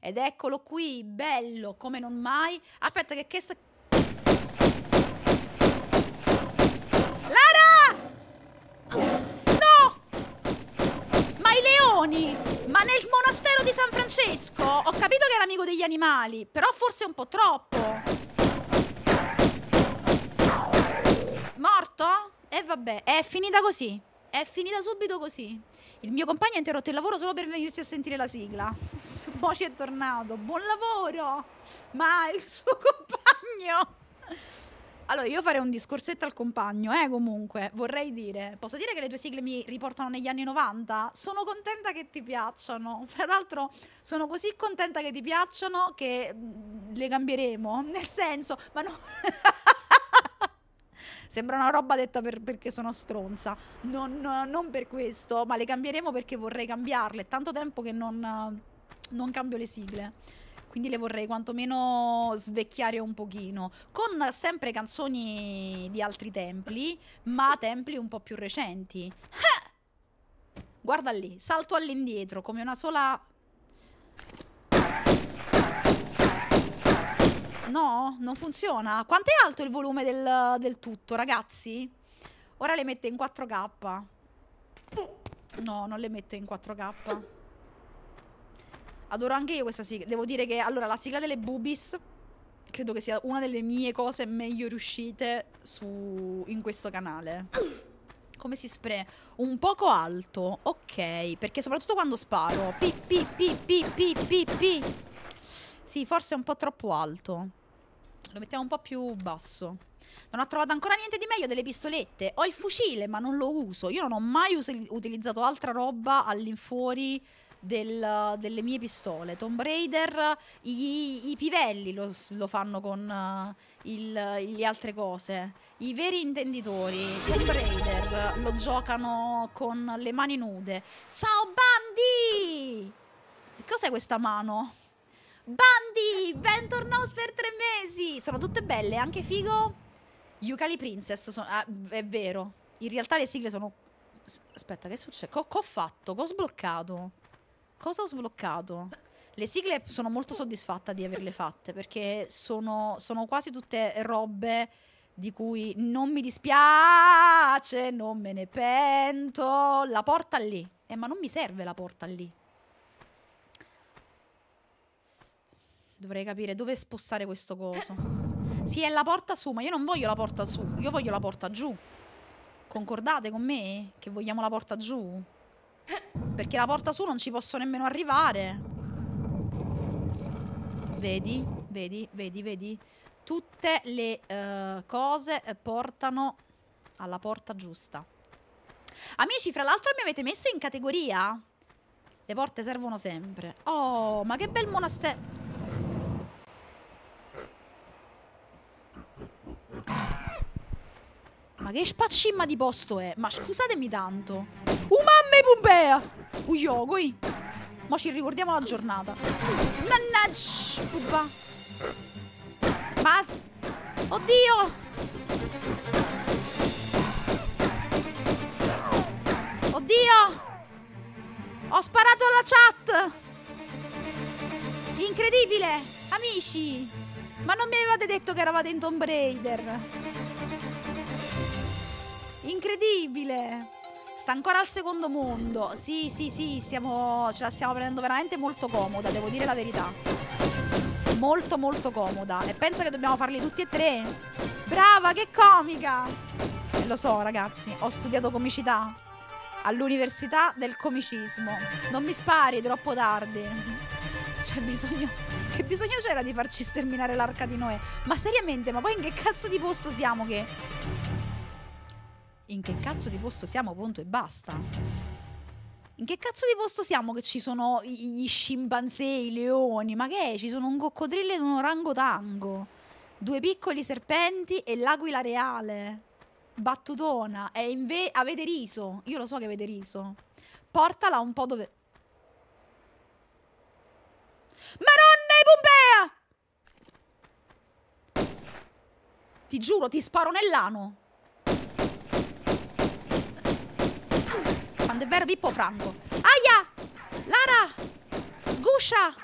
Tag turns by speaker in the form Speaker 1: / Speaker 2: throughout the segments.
Speaker 1: Ed eccolo qui, bello come non mai. Aspetta che che se... Lara! No! Ma i leoni! Ma nel monastero di San Francesco! Ho capito che era amico degli animali, però forse un po' troppo. Morto? E eh, vabbè, è finita così. È finita subito così. Il mio compagno ha interrotto il lavoro solo per venirsi a sentire la sigla. Poi ci è tornato, buon lavoro! Ma il suo compagno... Allora, io farei un discorsetto al compagno, eh, comunque, vorrei dire, posso dire che le tue sigle mi riportano negli anni 90? Sono contenta che ti piacciono, fra l'altro sono così contenta che ti piacciono che mm, le cambieremo, nel senso, ma no... Sembra una roba detta per, perché sono stronza. Non, non, per questo, ma le cambieremo perché vorrei cambiarle. È tanto tempo che non, non cambio le sigle quindi le vorrei quantomeno svecchiare un pochino, con sempre canzoni di altri templi, ma templi un po' più recenti. Ah! Guarda lì, salto all'indietro come una sola... No, non funziona. Quanto è alto il volume del, del tutto, ragazzi? Ora le metto in 4K. No, non le metto in 4K. Adoro anche io questa sigla. Devo dire che, allora, la sigla delle boobies credo che sia una delle mie cose meglio riuscite su, in questo canale. Come si spre? Un poco alto, ok, perché soprattutto quando sparo. Pi, pi, pi, pi, pi, pi, pi. Sì, forse è un po' troppo alto. Lo mettiamo un po' più basso. Non ho trovato ancora niente di meglio delle pistolette. Ho il fucile, ma non lo uso. Io non ho mai utilizzato altra roba all'infuori del, delle mie pistole. Tomb Raider, i, i pivelli lo, lo, fanno con uh, il, le altre cose. I veri intenditori, Tomb Raider, lo giocano con le mani nude. Ciao Bandi! Cos'è questa mano? Bandi, bentornato per tre mesi. Sono tutte belle, anche figo. Yukali Princess, sono, ah, è vero. In realtà le sigle sono... Aspetta, che succede? Cosa ho fatto? Cosa ho sbloccato? Cosa ho sbloccato? Le sigle sono molto soddisfatta di averle fatte perché sono, sono quasi tutte robe di cui non mi dispiace, non me ne pento. La porta lì. Eh, ma non mi serve la porta lì. Dovrei capire dove spostare questo coso. Sì, è la porta su, ma io non voglio la porta su. Io voglio la porta giù. Concordate con me che vogliamo la porta giù? Perché la porta su non ci posso nemmeno arrivare. Vedi, vedi, vedi, vedi. Tutte le uh, cose eh, portano alla porta giusta. Amici, fra l'altro mi avete messo in categoria? Le porte servono sempre. Oh, ma che bel monastero. che spaccimma di posto è? Ma scusatemi tanto. Uh, mamma Pompea! Uh, io, qui. Ma ci ricordiamo la giornata. Mannaggia, pupa. Ma... Oddio! Oddio! Ho sparato alla chat! Incredibile! Amici! Ma non mi avevate detto che eravate in Tomb Raider! Incredibile! Sta ancora al secondo mondo. Sì, sì, sì, stiamo, ce la stiamo prendendo veramente molto comoda, devo dire la verità. Molto, molto comoda. E pensa che dobbiamo farli tutti e tre. Brava, che comica! E eh, lo so, ragazzi, ho studiato comicità all'università del comicismo. Non mi spari troppo tardi. C'è bisogno. Che bisogno c'era di farci sterminare l'arca di Noè? Ma seriamente, ma poi in che cazzo di posto siamo che in che cazzo di posto siamo, punto e basta. In che cazzo di posto siamo che ci sono gli scimpanzé, i leoni? Ma che è? Ci sono un coccodrillo ed un orangotango, due piccoli serpenti e l'aquila reale. Battutona, e invece avete riso. Io lo so che avete riso. Portala un po' dove... Maronna e Pompea! Ti giuro, ti sparo nell'ano. grande, vero Pippo Franco. Aia! Lara! Sguscia!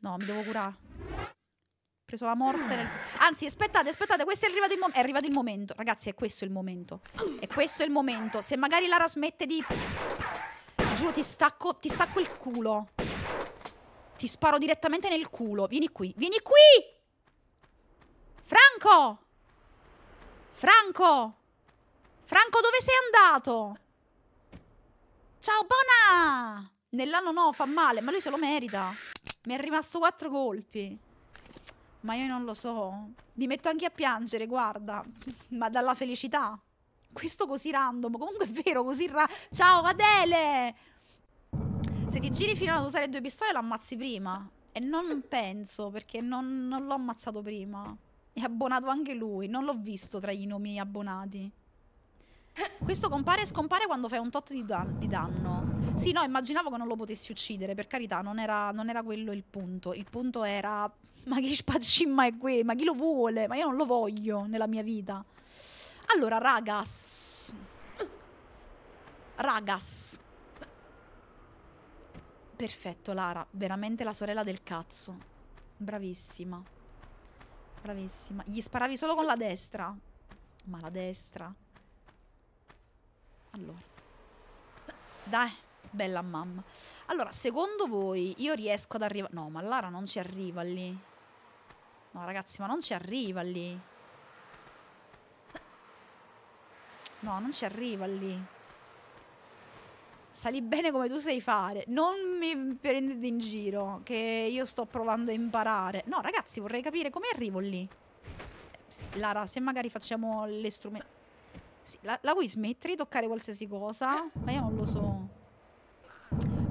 Speaker 1: No, mi devo curare. Ho preso la morte nel... Anzi, aspettate, aspettate, questo è arrivato, il momento. è arrivato il momento. Ragazzi, è questo il momento. È questo il momento. Se magari Lara smette di... Giuro, ti stacco, ti stacco il culo. Ti sparo direttamente nel culo. Vieni qui, vieni qui! Franco! Franco! Franco, dove sei andato? Ciao Bona! Nell'anno no, fa male, ma lui se lo merita. Mi è rimasto quattro colpi. Ma io non lo so. Mi metto anche a piangere, guarda. Ma dalla felicità. Questo così random. Comunque è vero, così ra... Ciao Adele! Se ti giri fino ad usare due pistole l'ammazzi prima. E non penso, perché non, non l'ho ammazzato prima. È abbonato anche lui. Non l'ho visto tra i nomi abbonati. Eh, questo compare e scompare quando fai un tot di, dan di, danno. Sì, no, immaginavo che non lo potessi uccidere, per carità, non era, non era quello il punto. Il punto era, ma chi spacimma è qui? Ma chi lo vuole? Ma io non lo voglio nella mia vita. Allora, ragas. Ragas. Perfetto, Lara. Veramente la sorella del cazzo. Bravissima. Bravissima. Gli sparavi solo con la destra. Ma la destra. Allora, dai, bella mamma. Allora, secondo voi io riesco ad arrivare... No, ma Lara non ci arriva lì. No, ragazzi, ma non ci arriva lì. No, non ci arriva lì. Sali bene come tu sai fare. Non mi prendete in giro, che io sto provando a imparare. No, ragazzi, vorrei capire come arrivo lì. Lara, se magari facciamo le strumenti... Sì, la, la vuoi smettere di toccare qualsiasi cosa? Ma io non lo so.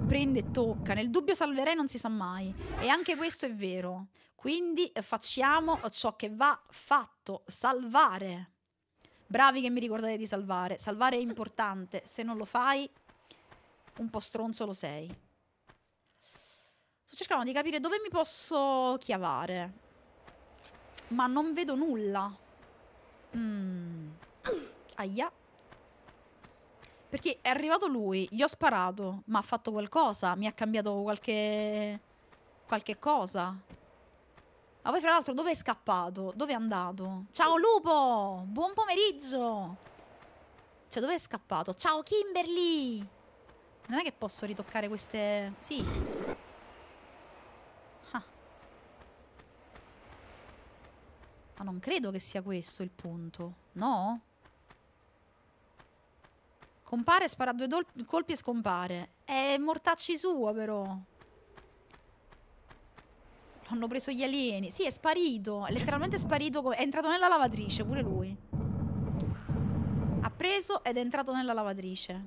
Speaker 1: Prende e tocca. Nel dubbio salverei non si sa mai. E anche questo è vero. Quindi eh, facciamo ciò che va fatto. Salvare. Bravi che mi ricordate di salvare. Salvare è importante. Se non lo fai, un po' stronzo lo sei. Sto cercando di capire dove mi posso chiavare. Ma non vedo nulla. Mmm. Aia. Perché è arrivato lui, gli ho sparato, ma ha fatto qualcosa, mi ha cambiato qualche... qualche cosa. Ma poi fra l'altro dove è scappato? Dove è andato? Ciao Lupo! Buon pomeriggio! Cioè dove è scappato? Ciao Kimberly! Non è che posso ritoccare queste... Sì. Ah. Ma non credo che sia questo il punto. No? Compare, spara due dol- colpi e scompare. È mortacci sua, però. L'hanno preso gli alieni. Sì, è sparito. È letteralmente sparito. È entrato nella lavatrice, pure lui. Ha preso ed è entrato nella lavatrice.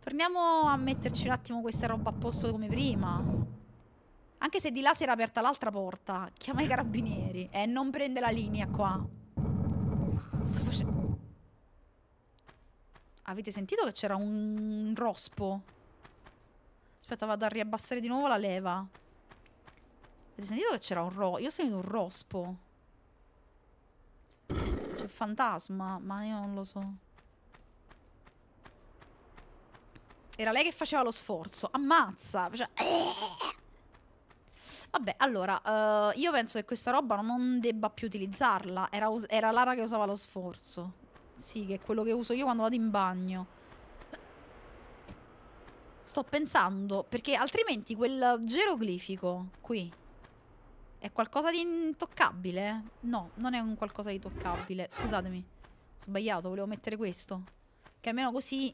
Speaker 1: Torniamo a metterci un attimo questa roba a posto come prima. Anche se di là si era aperta l'altra porta. Chiama i carabinieri. E eh, non prende la linea qua. Sta facendo... Avete sentito che c'era un rospo? Aspetta, vado a riabbassare di nuovo la leva. Avete sentito che c'era un ro... Io ho sentito un rospo. C'è un fantasma, ma io non lo so. Era lei che faceva lo sforzo. Ammazza! Faceva... Vabbè, allora, uh, io penso che questa roba non debba più utilizzarla. Era, era Lara che usava lo sforzo. Sì, che è quello che uso io quando vado in bagno. Sto pensando, perché altrimenti quel geroglifico qui è qualcosa di intoccabile? No, non è un qualcosa di toccabile. Scusatemi, ho sbagliato, volevo mettere questo. Che almeno così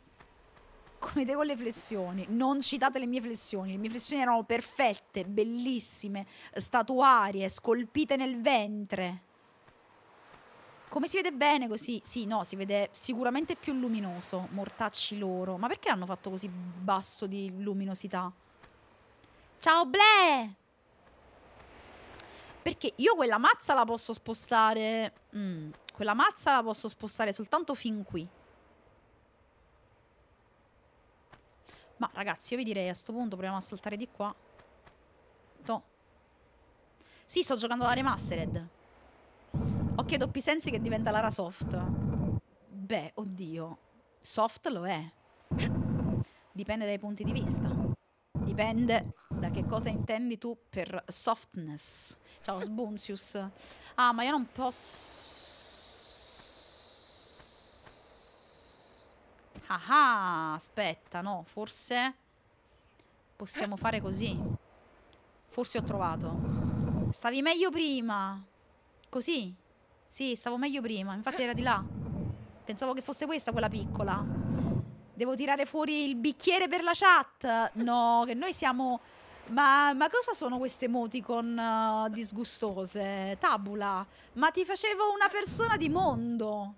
Speaker 1: come devo le flessioni. Non citate le mie flessioni. Le mie flessioni erano perfette, bellissime, statuarie, scolpite nel ventre. Come si vede bene così? Sì, no, si vede sicuramente più luminoso, mortacci loro. Ma perché l'hanno fatto così basso di luminosità? Ciao Ble! Perché io quella mazza la posso spostare... Mm, quella mazza la posso spostare soltanto fin qui. Ma ragazzi, io vi direi a questo punto proviamo a saltare di qua. To. Sì, sto giocando alla Remastered. Occhi a doppi sensi che diventa Lara Soft. Beh, oddio. Soft lo è. Dipende dai punti di vista. Dipende da che cosa intendi tu per softness. Ciao, Sbunzius. Ah, ma io non posso... Ah, ah, aspetta, no, forse possiamo fare così. Forse ho trovato. Stavi meglio prima. Così. Sì, stavo meglio prima, infatti era di là. Pensavo che fosse questa quella piccola. Devo tirare fuori il bicchiere per la chat. No, che noi siamo... Ma, ma cosa sono queste emoticon uh, eh, disgustose? Tabula, ma ti facevo una persona di mondo.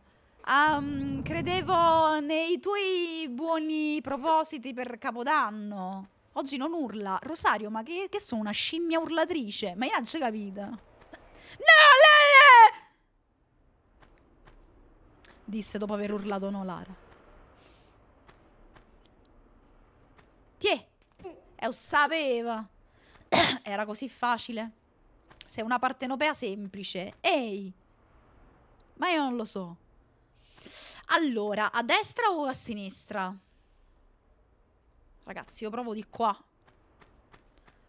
Speaker 1: Um, credevo nei tuoi buoni propositi per Capodanno. Oggi non urla. Rosario, ma che, che sono una scimmia urlatrice? Ma io non la vita. No, disse dopo aver urlato no Lara. Tiè! E eh, lo sapeva! Era così facile. Sei una partenopea semplice. Ehi! Ma io non lo so. Allora, a destra o a sinistra? Ragazzi, io provo di qua.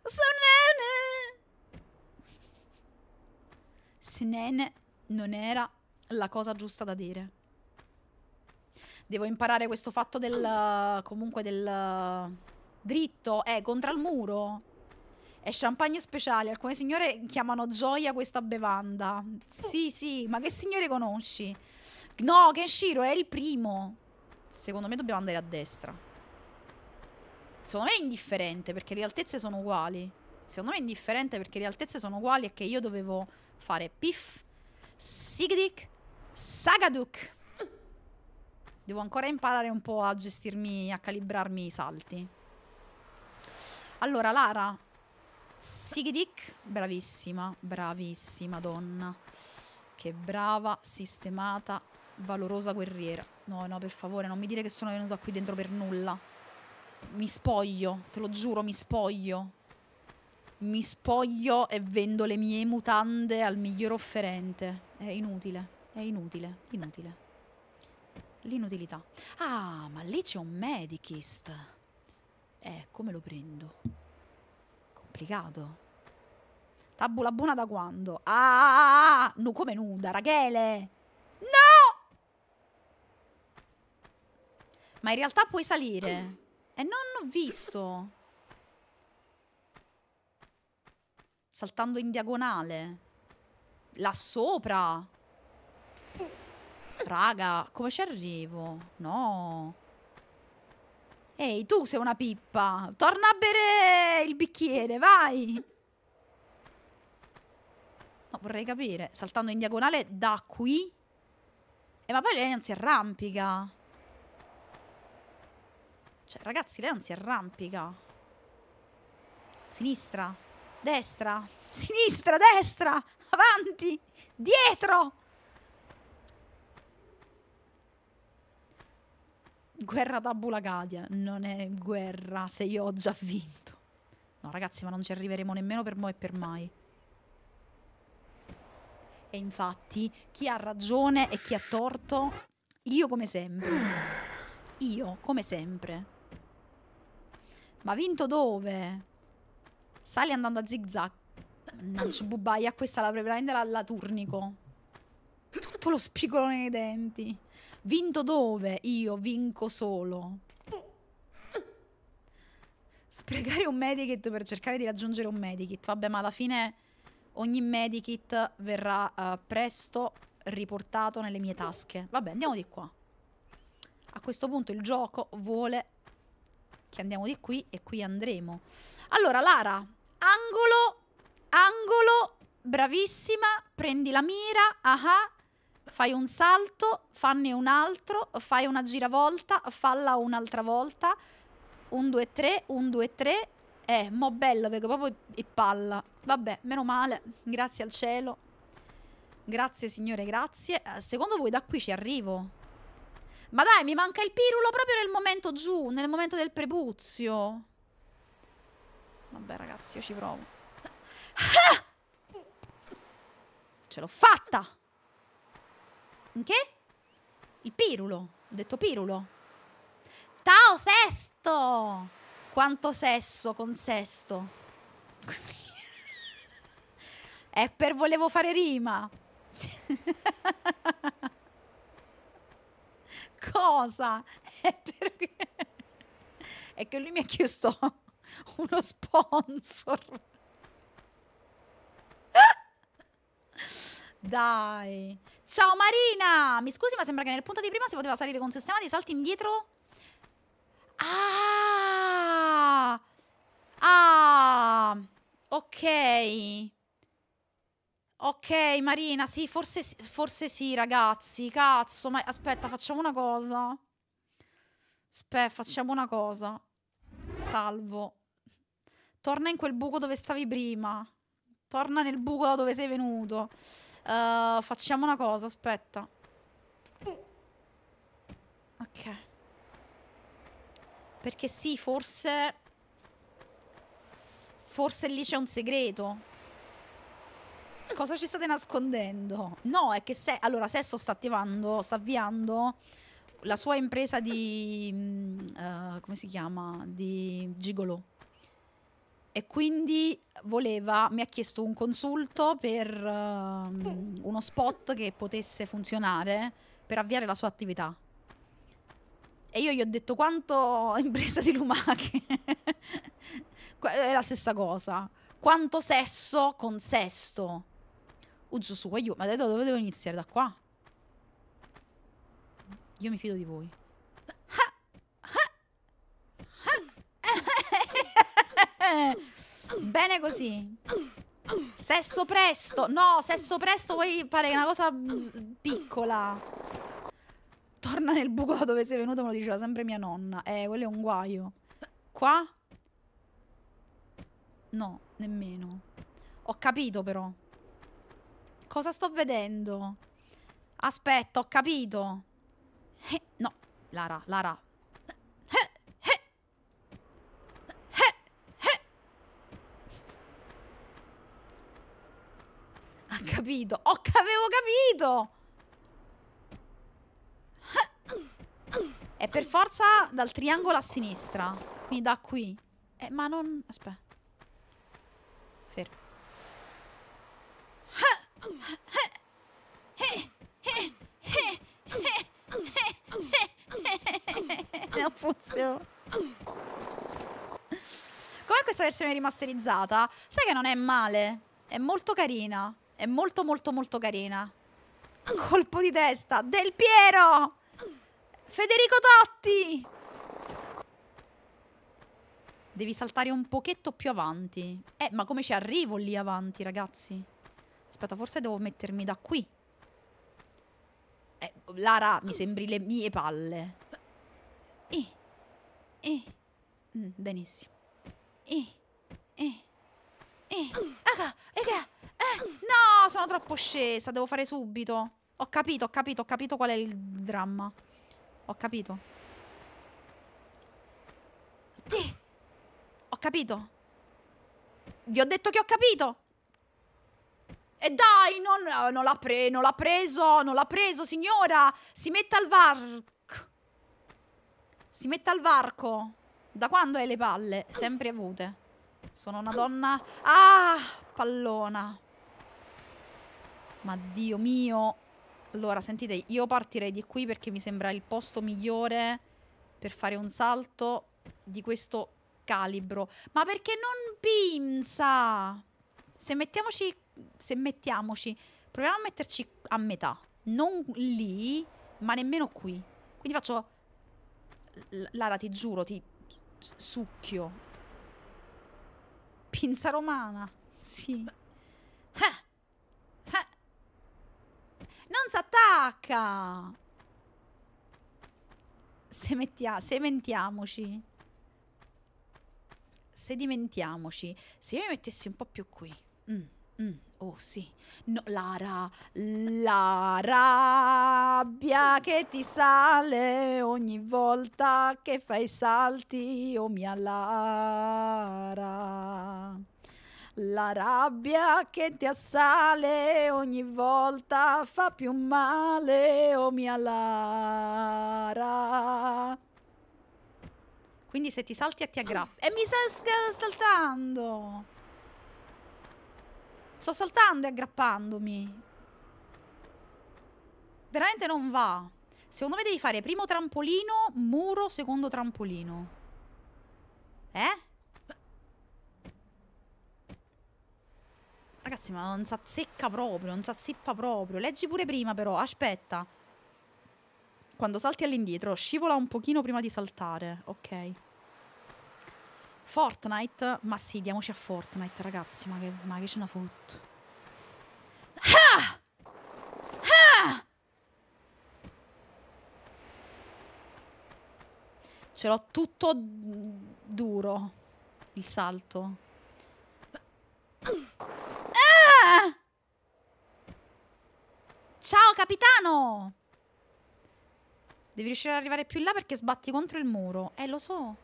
Speaker 1: Snene! Snene non era la cosa giusta da dire. Devo imparare questo fatto del... comunque del... Dritto, eh, contro il muro. È champagne speciale. Alcune signore chiamano gioia questa bevanda. Sì, sì, ma che signore conosci? No, Kenshiro è il primo. Secondo me dobbiamo andare a destra. Secondo me è indifferente perché le altezze sono uguali. Secondo me è indifferente perché le altezze sono uguali e che io dovevo fare pif sigdik, sagaduk. Devo ancora imparare un po' a gestirmi, a calibrarmi i salti. Allora, Lara. Sigdic, bravissima, bravissima donna. Che brava, sistemata, valorosa guerriera. No, no, per favore, non mi dire che sono venuta qui dentro per nulla. Mi spoglio, te lo giuro, mi spoglio. Mi spoglio e vendo le mie mutande al miglior offerente. È inutile, è inutile, inutile. L'inutilità. Ah, ma lì c'è un medikist. Eh, come lo prendo? Complicato. Tabula buona da quando? Ah, no, come nuda, Rachele! No! Ma in realtà puoi salire. E eh, non ho visto. Saltando in diagonale. Là sopra. Raga, come ci arrivo? No. Ehi, tu sei una pippa. Torna a bere il bicchiere, vai. No, vorrei capire. Saltando in diagonale da qui? E eh, ma poi lei non si arrampica. Cioè, ragazzi, lei non si arrampica. Sinistra. Destra. Sinistra, destra. Avanti. Dietro. guerra tabula cadia, non è guerra se io ho già vinto. No ragazzi, ma non ci arriveremo nemmeno per mo e per mai. E infatti, chi ha ragione e chi ha torto, io come sempre. Io come sempre. Ma vinto dove? Sali andando a zigzag. Mannaggia bubaia, questa la prende la, la turnico. Tutto lo spigolone nei denti. Vinto dove? Io vinco solo. Spregare un medikit per cercare di raggiungere un medikit. Vabbè, ma alla fine ogni medikit verrà uh, presto riportato nelle mie tasche. Vabbè, andiamo di qua. A questo punto il gioco vuole che andiamo di qui e qui andremo. Allora, Lara, angolo, angolo, bravissima, prendi la mira, aha, fai un salto, fanne un altro, fai una giravolta, falla un'altra volta, un due, tre, un due, tre. eh, mo bello perché proprio è palla. Vabbè, meno male, grazie al cielo. Grazie signore, grazie. Eh, secondo voi da qui ci arrivo? Ma dai, mi manca il pirulo proprio nel momento giù, nel momento del prepuzio. Vabbè ragazzi, io ci provo. Ce l'ho fatta! Che? Il pirulo. Ho detto pirulo. Tao sesto! Quanto sesso con sesto. È per volevo fare rima. Cosa? È perché... È che lui mi ha chiesto uno sponsor. Dai. Ciao Marina! Mi scusi, ma sembra che nel punto di prima si poteva salire con un sistema di salti indietro? Ah! Ah! Ok. Ok, Marina, sì, forse, forse sì, ragazzi. Cazzo, ma aspetta, facciamo una cosa. Aspetta, facciamo una cosa. Salvo. Torna in quel buco dove stavi prima. Torna nel buco da dove sei venuto. Uh, facciamo una cosa, aspetta. Ok. Perché sì, forse... Forse lì c'è un segreto. Cosa ci state nascondendo? No, è che se... Allora, Sesso sta attivando, sta avviando la sua impresa di... Uh, come si chiama? Di gigolo e quindi voleva, mi ha chiesto un consulto per um, uno spot che potesse funzionare per avviare la sua attività. E io gli ho detto quanto impresa di lumache. È la stessa cosa. Quanto sesso con sesto. Uggio uh, ma da dove devo iniziare? Da qua? Io mi fido di voi. Bene così. Sesso presto. No, sesso presto poi pare una cosa piccola. Torna nel buco da dove sei venuto, me lo diceva sempre mia nonna. Eh, quello è un guaio. Qua? No, nemmeno. Ho capito però. Cosa sto vedendo? Aspetta, ho capito. Eh, no, Lara, Lara, capito. Ho oh, avevo capito. È per forza dal triangolo a sinistra. Quindi da qui. Eh, ma non... Aspetta. Fermo. Non funziona. Com'è questa versione rimasterizzata, sai che non è male. È molto carina. È molto molto molto carina. Mm. Colpo di testa. Del Piero! Federico Totti! Devi saltare un pochetto più avanti. Eh, ma come ci arrivo lì avanti, ragazzi? Aspetta, forse devo mettermi da qui. Eh, Lara, mi sembri le mie palle. Eh, eh. Mm, benissimo. Eh, eh, eh. Aga, ah, aga, eh, eh. eh, no! sono troppo scesa, devo fare subito. Ho capito, ho capito, ho capito qual è il dramma. Ho capito. Sì. Ho capito. Vi ho detto che ho capito. E dai, non, eh, non l'ha pre preso, non l'ha preso, signora. Si mette al varco. Si mette al varco. Da quando hai le palle? Sempre avute. Sono una donna... Ah, pallona ma Dio mio, allora sentite, io partirei di qui perché mi sembra il posto migliore per fare un salto di questo calibro. Ma perché non pinza? Se mettiamoci, se mettiamoci, proviamo a metterci a metà, non lì, ma nemmeno qui. Quindi faccio, Lara ti giuro, ti succhio. Pinza romana, sì. Eh. Non si attacca! Sementia sementiamoci. Sedimentiamoci. Se io mi mettessi un po' più qui. Mm, mm, oh sì. No, Lara. La rabbia che ti sale ogni volta che fai salti, oh mia Lara. La rabbia che ti assale ogni volta fa più male, oh mia Lara. Quindi se ti salti e ti aggrappi. E mi stai saltando! Sto saltando e aggrappandomi. Veramente non va. Secondo me devi fare primo trampolino, muro, secondo trampolino. Eh? Ragazzi, ma non s'azzecca proprio, non s'azzippa proprio. Leggi pure prima però, aspetta. Quando salti all'indietro, scivola un pochino prima di saltare. Ok. Fortnite? Ma sì, diamoci a Fortnite, ragazzi. Ma che, ma che ce n'ha fotto? Ah! Ah! Ce l'ho tutto duro. Il salto. Ciao capitano! Devi riuscire ad arrivare più in là perché sbatti contro il muro. Eh, lo so.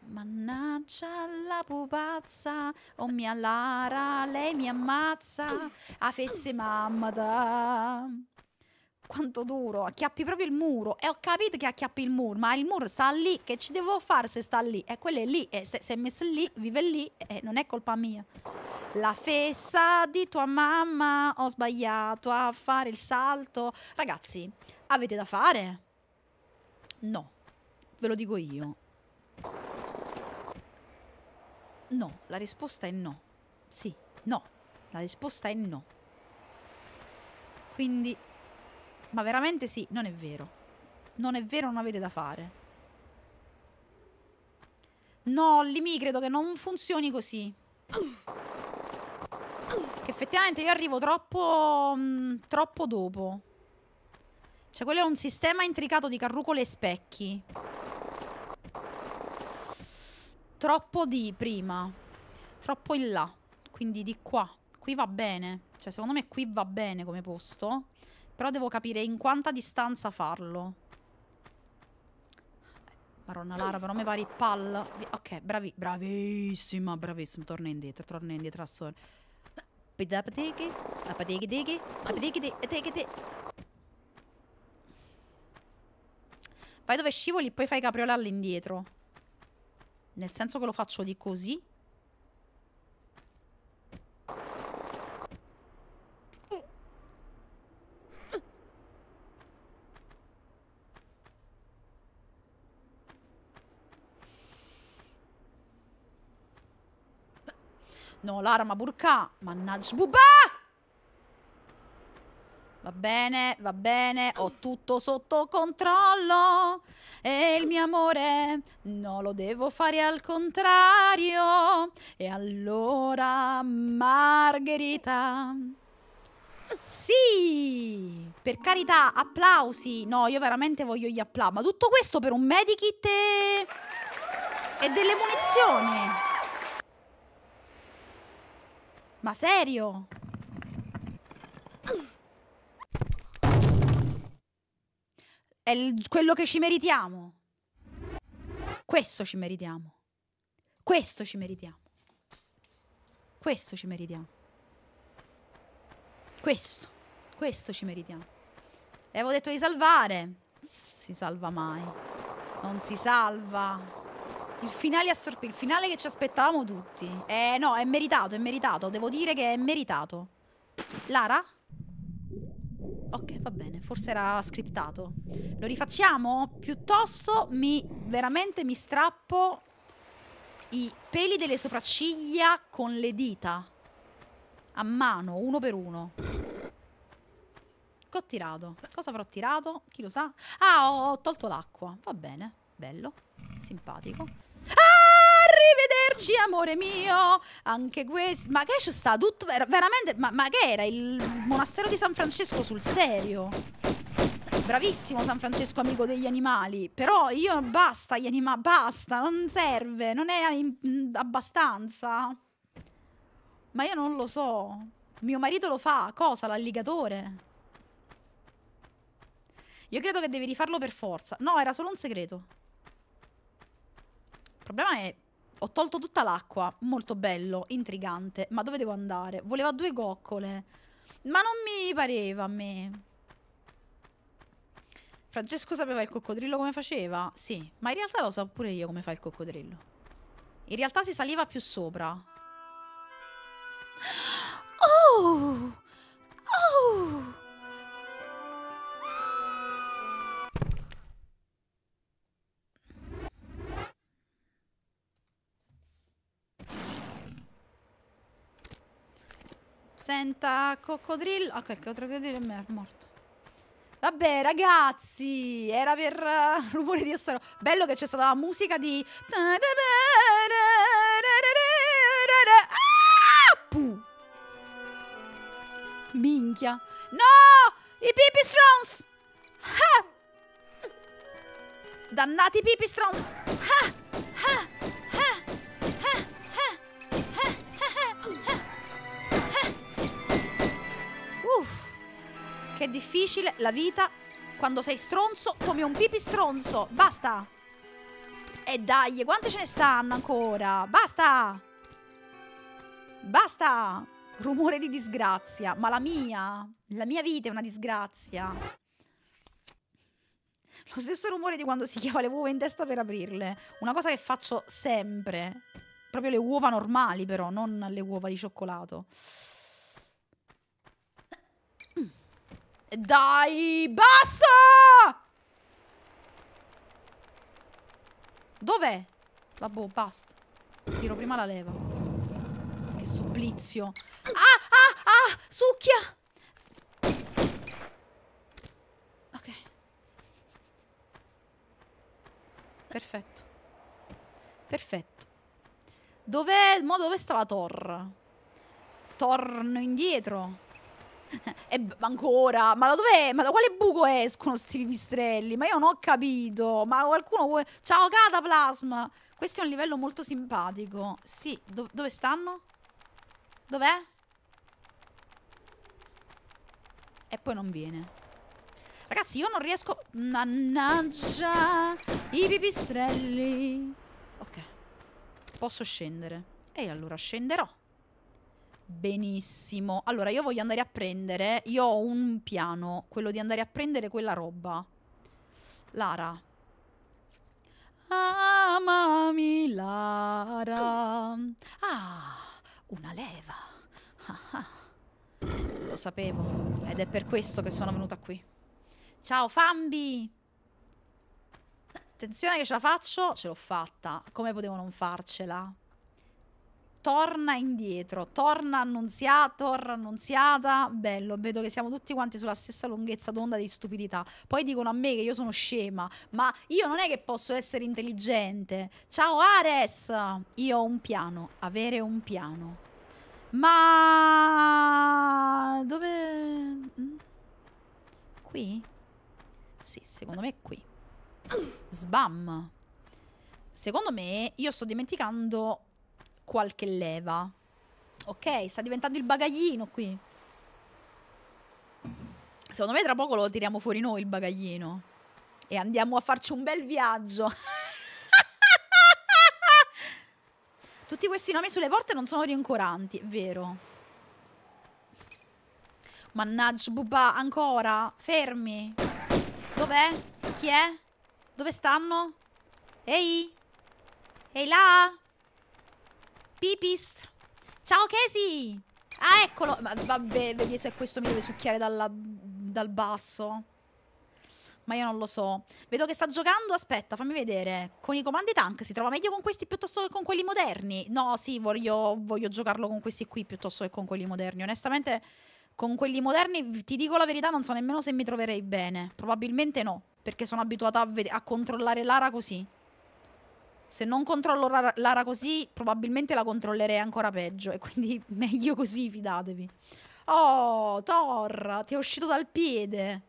Speaker 1: Mannaggia la pupazza, oh mia Lara, lei mi ammazza, a ah, fesse mamma da quanto duro, acchiappi proprio il muro e ho capito che acchiappi il muro, ma il muro sta lì, che ci devo fare se sta lì? E quello è lì, e se, se è messo lì, vive lì, e non è colpa mia. La fessa di tua mamma, ho sbagliato a fare il salto. Ragazzi, avete da fare? No, ve lo dico io. No, la risposta è no. Sì, no, la risposta è no. Quindi ma veramente sì, non è vero. Non è vero, non avete da fare. No, Limi, credo che non funzioni così. Che effettivamente io arrivo troppo... Mh, mm, troppo dopo. Cioè, quello è un sistema intricato di carrucole e specchi. Troppo di prima. Troppo in là. Quindi di qua. Qui va bene. Cioè, secondo me qui va bene come posto. Però devo capire in quanta distanza farlo. Maronna Lara, però mi pari palla. Ok, bravi, bravissima, bravissima. Torna indietro, torna indietro a sole. Vai dove scivoli e poi fai capriola all'indietro. Nel senso che lo faccio di così No, l'arma burka. Mannaggia. Bubba! Va bene, va bene, ho tutto sotto controllo. E il mio amore non lo devo fare al contrario. E allora, Margherita. Sì, per carità, applausi. No, io veramente voglio gli applausi. Ma tutto questo per un medikit e... e delle munizioni. Ma serio? È quello che ci meritiamo. Questo ci meritiamo. Questo ci meritiamo. Questo ci meritiamo. Questo. Questo ci meritiamo. Le avevo detto di salvare. Si salva mai. Non si salva. Il finale a il finale che ci aspettavamo tutti. Eh no, è meritato, è meritato. Devo dire che è meritato. Lara? Ok, va bene, forse era scriptato. Lo rifacciamo? Piuttosto mi veramente mi strappo i peli delle sopracciglia con le dita. A mano, uno per uno. Che ho tirato? Cosa avrò tirato? Chi lo sa? Ah, ho, ho tolto l'acqua. Va bene bello, simpatico. Ah, arrivederci, amore mio! Anche questo. Ma che c'è sta tutto ver veramente. Ma, ma che era il monastero di San Francesco sul serio? Bravissimo San Francesco, amico degli animali. Però io basta, gli animali. Basta, non serve, non è abbastanza. Ma io non lo so. Mio marito lo fa, cosa? L'alligatore? Io credo che devi rifarlo per forza. No, era solo un segreto. Il problema è ho tolto tutta l'acqua, molto bello, intrigante, ma dove devo andare? Voleva due coccole, ma non mi pareva a me. Francesco sapeva il coccodrillo come faceva? Sì, ma in realtà lo so pure io come fa il coccodrillo. In realtà si saliva più sopra. Oh! Oh! Senta, coccodrillo. Ah, qualche altro coccodrillo è morto. Vabbè, ragazzi, era per uh, eh, rumore di ossero. Bello che c'è stata la musica di. Ah! Puh. Minchia. No! I pipistrons! Ah! Dannati pipistrons! Ah! difficile la vita quando sei stronzo come un pipistronzo. Basta. E dai, quante ce ne stanno ancora? Basta. Basta. Rumore di disgrazia. Ma la mia, la mia vita è una disgrazia. Lo stesso rumore di quando si chiama le uova in testa per aprirle. Una cosa che faccio sempre. Proprio le uova normali però, non le uova di cioccolato. Dai, basta! Dov'è? Vabbè, basta. Tiro prima la leva. Che supplizio. Ah, ah, ah! Succhia! Ok. Perfetto. Perfetto. Dov'è? Mo dove sta la torre? Torno indietro. E ancora, ma da dove Ma da quale buco escono sti pipistrelli? Ma io non ho capito. Ma qualcuno vuole... Ciao Cataplasma! Questo è un livello molto simpatico. Sì, do dove stanno? Dov'è? E poi non viene. Ragazzi, io non riesco... Mannaggia! I pipistrelli! Ok. Posso scendere. E allora scenderò. Benissimo. Allora, io voglio andare a prendere. Io ho un piano, quello di andare a prendere quella roba. Lara. Amami, Lara. Ah, una leva. Lo sapevo. Ed è per questo che sono venuta qui. Ciao, Fambi. Attenzione che ce la faccio. Ce l'ho fatta. Come potevo non farcela? torna indietro, torna annunziata, torna annunziata, bello, vedo che siamo tutti quanti sulla stessa lunghezza d'onda di stupidità. Poi dicono a me che io sono scema, ma io non è che posso essere intelligente. Ciao Ares, io ho un piano, avere un piano. Ma dove... Mm? Qui? Sì, secondo me è qui. Sbam. Secondo me io sto dimenticando qualche leva. Ok, sta diventando il bagaglino qui. Secondo me tra poco lo tiriamo fuori noi il bagaglino. E andiamo a farci un bel viaggio. Tutti questi nomi sulle porte non sono rincoranti, è vero. Mannaggia, bubà, ancora? Fermi. Dov'è? Chi è? Dove stanno? Ehi? Ehi là? pipist. Ciao Casey. Ah, eccolo. Ma, vabbè, vedi se questo mi deve succhiare dalla, dal basso. Ma io non lo so. Vedo che sta giocando. Aspetta, fammi vedere. Con i comandi tank si trova meglio con questi piuttosto che con quelli moderni. No, sì, voglio, voglio giocarlo con questi qui piuttosto che con quelli moderni. Onestamente, con quelli moderni, ti dico la verità, non so nemmeno se mi troverei bene. Probabilmente no, perché sono abituata a, a controllare l'ara così se non controllo Lara così, probabilmente la controllerei ancora peggio. E quindi meglio così, fidatevi. Oh, Thor, ti è uscito dal piede.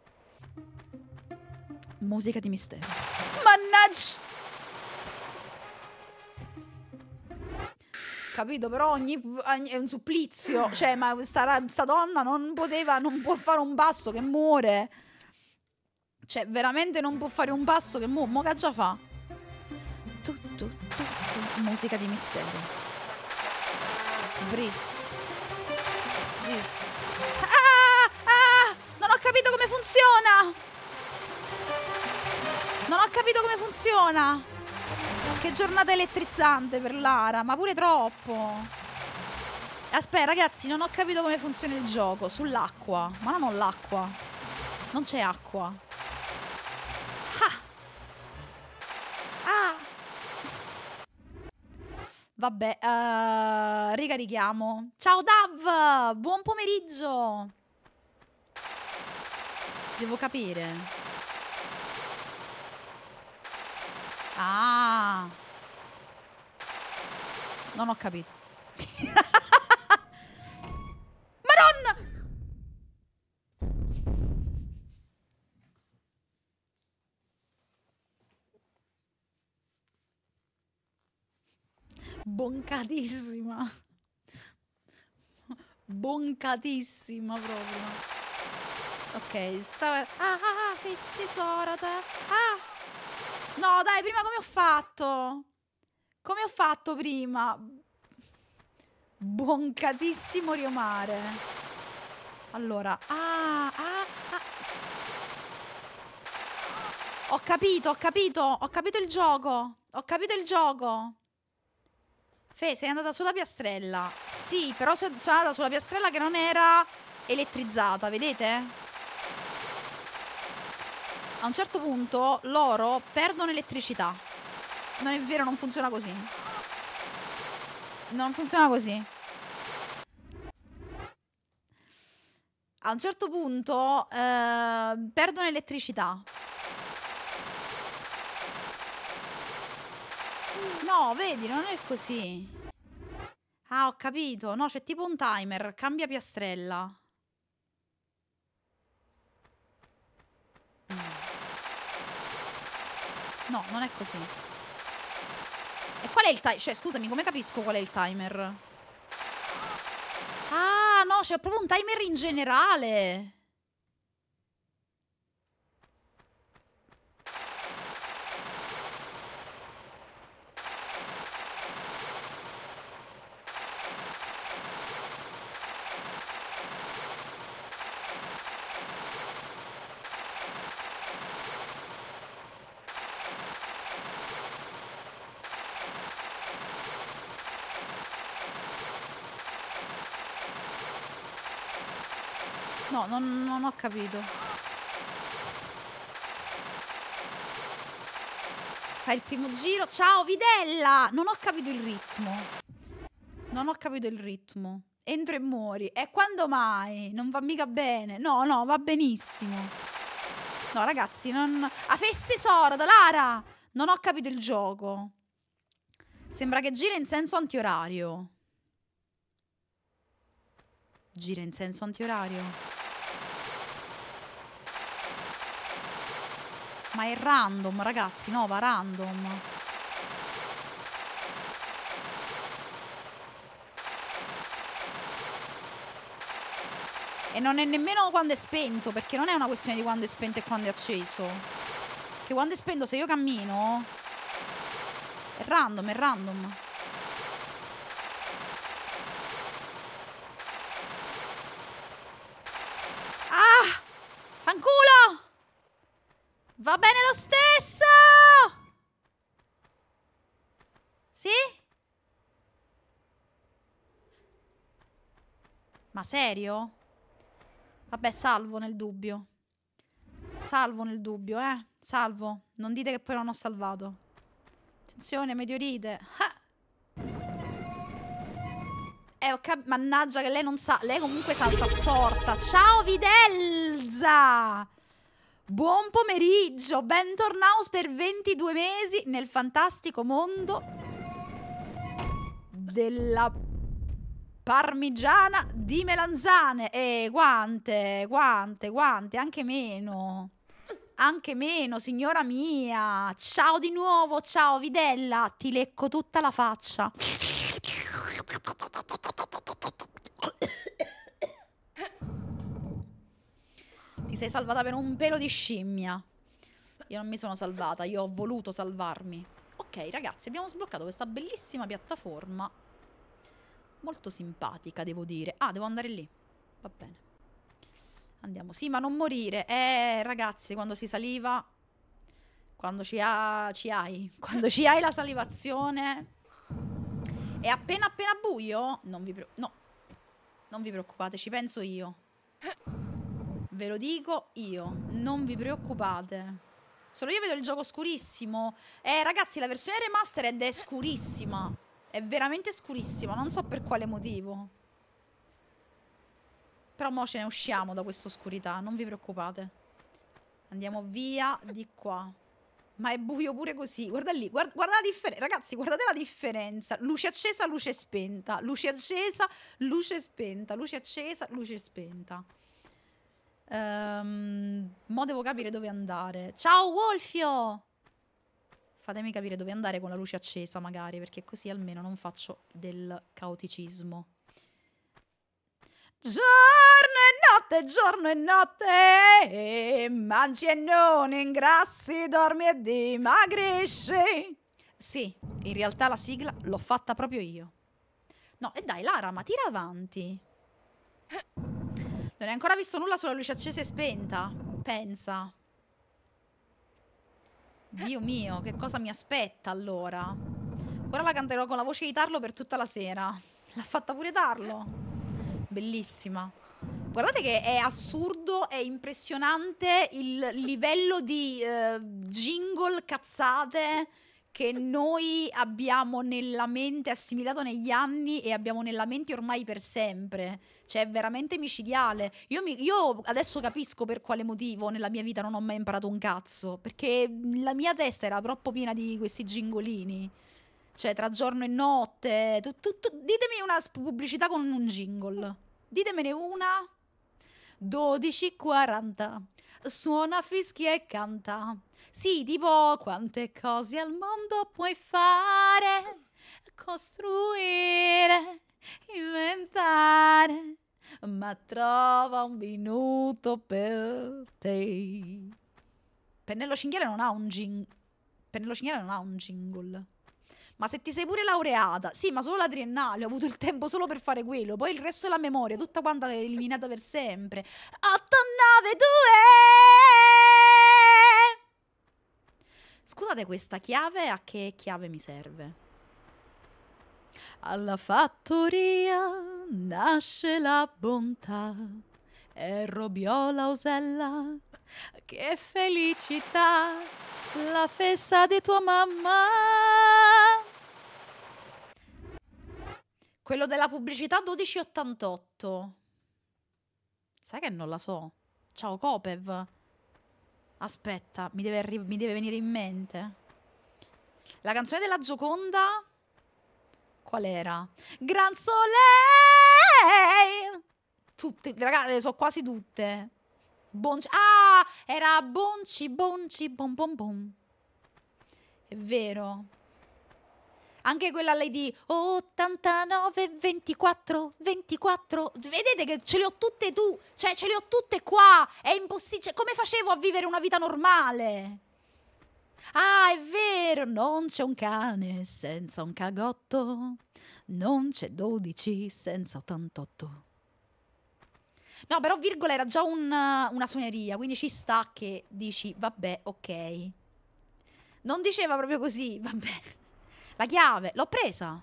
Speaker 1: Musica di mistero. Mannaggia! capito? Però ogni, è un supplizio. Cioè, ma sta, sta, donna non poteva, non può fare un passo che muore. Cioè, veramente non può fare un passo che muore. Mo che già fa? musica di mistero. Sbris. Sis. Ah! Ah! Non ho capito come funziona! Non ho capito come funziona! Che giornata elettrizzante per Lara, ma pure troppo! Aspetta ragazzi, non ho capito come funziona il gioco. Sull'acqua. Ma non ho l'acqua. Non c'è acqua. Vabbè, uh, ricarichiamo. Ciao Dav, buon pomeriggio. Devo capire. Ah. Non ho capito. Maron! boncatissima. Boncatissima proprio. Ok, stava... Ah, ah, ah fissi sorate eh. Ah! No, dai, prima come ho fatto? Come ho fatto prima? Boncatissimo Rio Mare. Allora, ah, ah, ah. Ho capito, ho capito, ho capito il gioco. Ho capito il gioco. Fe, sei andata sulla piastrella. Sì, però sono andata sulla piastrella che non era elettrizzata, vedete? A un certo punto loro perdono elettricità. Non è vero, non funziona così. Non funziona così. A un certo punto eh, perdono elettricità. No, vedi, non è così. Ah, ho capito. No, c'è tipo un timer. Cambia piastrella. No, non è così. E qual è il timer? Cioè, scusami, come capisco qual è il timer? Ah, no, c'è proprio un timer in generale. non, non ho capito. Fai il primo giro. Ciao, Vidella! Non ho capito il ritmo. Non ho capito il ritmo. Entro e muori. E quando mai? Non va mica bene. No, no, va benissimo. No, ragazzi, non... A fesse sorda, Lara! Non ho capito il gioco. Sembra che gira in senso antiorario. Gira in senso antiorario. Ma è random, ragazzi, no, va random. E non è nemmeno quando è spento, perché non è una questione di quando è spento e quando è acceso. Che quando è spento, se io cammino... È random, è random. Va bene lo stesso! Sì? Ma serio? Vabbè, salvo nel dubbio. Salvo nel dubbio, eh. Salvo. Non dite che poi non ho salvato. Attenzione, meteorite. Ah! Eh, ho cap- mannaggia che lei non sa. Lei comunque salta storta. Ciao, Videlza! Buon pomeriggio, bentornaus per 22 mesi nel fantastico mondo della parmigiana di melanzane e quante, quante, quante, anche meno. Anche meno, signora mia. Ciao di nuovo, ciao Vidella, ti lecco tutta la faccia. sei salvata per un pelo di scimmia. Io non mi sono salvata, io ho voluto salvarmi. Ok, ragazzi, abbiamo sbloccato questa bellissima piattaforma. Molto simpatica, devo dire. Ah, devo andare lì. Va bene. Andiamo. Sì, ma non morire. Eh, ragazzi, quando si saliva... Quando ci, ha, ci hai... Quando ci hai la salivazione... È appena appena buio? Non vi, no. non vi preoccupate, ci penso io ve lo dico io, non vi preoccupate. Solo io vedo il gioco scurissimo. Eh, ragazzi, la versione remastered è scurissima. È veramente scurissima, non so per quale motivo. Però mo ce ne usciamo da questa oscurità, non vi preoccupate. Andiamo via di qua. Ma è buio pure così. Guarda lì, guard guarda la differenza. Ragazzi, guardate la differenza. Luce accesa, luce spenta. Luce accesa, luce spenta. Luce accesa, luce spenta. Um, mo devo capire dove andare. Ciao Wolfio! Fatemi capire dove andare con la luce accesa magari, perché così almeno non faccio del caoticismo. Giorno e notte, giorno e notte, e mangi e non ingrassi, dormi e dimagrisci. Sì, in realtà la sigla l'ho fatta proprio io. No, e dai Lara, ma tira avanti. Non hai ancora visto nulla sulla luce accesa e spenta? Pensa. Dio mio, che cosa mi aspetta allora? Ora la canterò con la voce di Tarlo per tutta la sera. L'ha fatta pure Tarlo. Bellissima. Guardate che è assurdo, è impressionante il livello di eh, jingle cazzate che noi abbiamo nella mente, assimilato negli anni e abbiamo nella mente ormai per sempre. Cioè, è veramente micidiale. Io, mi, io, adesso capisco per quale motivo nella mia vita non ho mai imparato un cazzo. Perché la mia testa era troppo piena di questi gingolini. Cioè, tra giorno e notte. Tu, tu, tu, ditemi una pubblicità con un jingle. Ditemene una. 12.40. Suona, fischia e canta. Sì, tipo quante cose al mondo puoi fare, costruire, inventare, ma trova un minuto per te. Pennello Cinghiale non ha un jing... Pennello Cinghiale non ha un jingle. Ma se ti sei pure laureata, sì, ma solo la triennale, ho avuto il tempo solo per fare quello, poi il resto è la memoria, tutta quanta eliminata per sempre. 8, 9, 2! Scusate questa chiave, a che chiave mi serve? Alla fattoria nasce la bontà e Robiola Osella, che felicità, la festa di tua mamma. Quello della pubblicità 1288. Sai che non la so. Ciao Copev. Aspetta, mi deve, mi deve venire in mente. La canzone della Gioconda... Qual era? Gran Soleil! Tutte, ragazzi, le so quasi tutte. Bonci, ah, era Bonci, Bonci, Bom Bom Bom. È vero anche quella lei di 89, 24, 24. Vedete che ce le ho tutte tu, cioè ce le ho tutte qua. È impossibile. Cioè, come facevo a vivere una vita normale? Ah, è vero, non c'è un cane senza un cagotto. Non c'è 12 senza 88. No, però virgola era già un, una suoneria, quindi ci sta che dici, vabbè, ok. Non diceva proprio così, vabbè. La chiave, l'ho presa.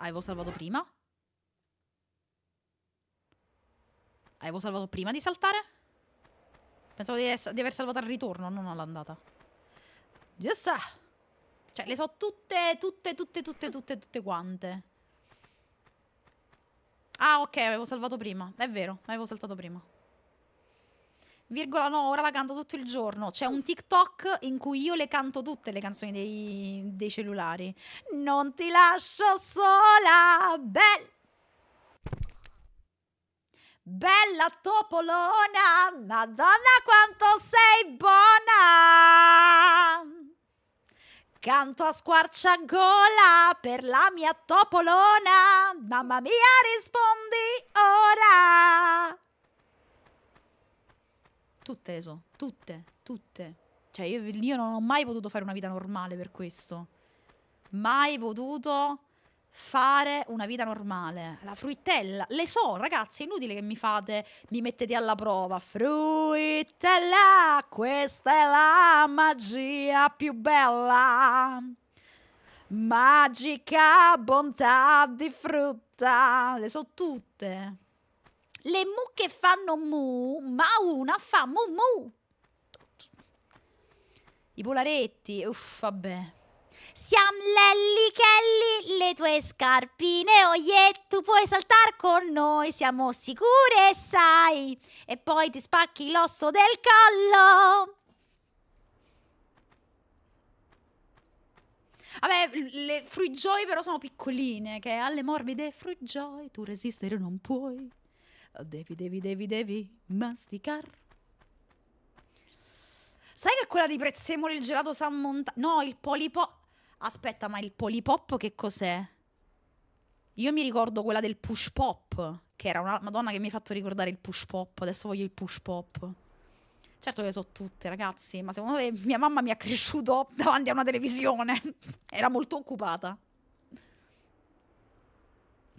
Speaker 1: Avevo salvato prima? Avevo salvato prima di saltare? Pensavo di, di aver salvato al ritorno, non all'andata. Yes! Cioè, le so tutte, tutte, tutte, tutte, tutte, tutte quante. Ah, ok, avevo salvato prima. È vero, avevo saltato prima virgola no, ora la canto tutto il giorno. C'è un TikTok in cui io le canto tutte le canzoni dei, dei cellulari. Non ti lascio sola, bella. Bella topolona, madonna quanto sei buona! Canto a squarciagola per la mia topolona, mamma mia rispondi ora! Tutte le so, tutte, tutte. Cioè io, io non ho mai potuto fare una vita normale per questo. Mai potuto fare una vita normale. La fruittella, le so, ragazzi, è inutile che mi fate, mi mettete alla prova. Fruittella, questa è la magia più bella. Magica bontà di frutta. Le so tutte. Le mucche fanno mu, ma una fa mu mu. I polaretti, uff, vabbè. Siamo Lelli Kelly, le tue scarpine, oie, tu puoi saltare con noi, siamo sicure, sai. E poi ti spacchi l'osso del collo. Vabbè, le Fruit Joy però sono piccoline, che alle morbide Fruit Joy tu resistere non puoi. Devi, devi, devi, devi masticar. Sai che quella di prezzemolo, il gelato San Monta... No, il polipop... Aspetta, ma il polipop che cos'è? Io mi ricordo quella del push pop, che era una madonna che mi ha fatto ricordare il push pop. Adesso voglio il push pop. Certo che le so tutte, ragazzi, ma secondo me mia mamma mi ha cresciuto davanti a una televisione. era molto occupata.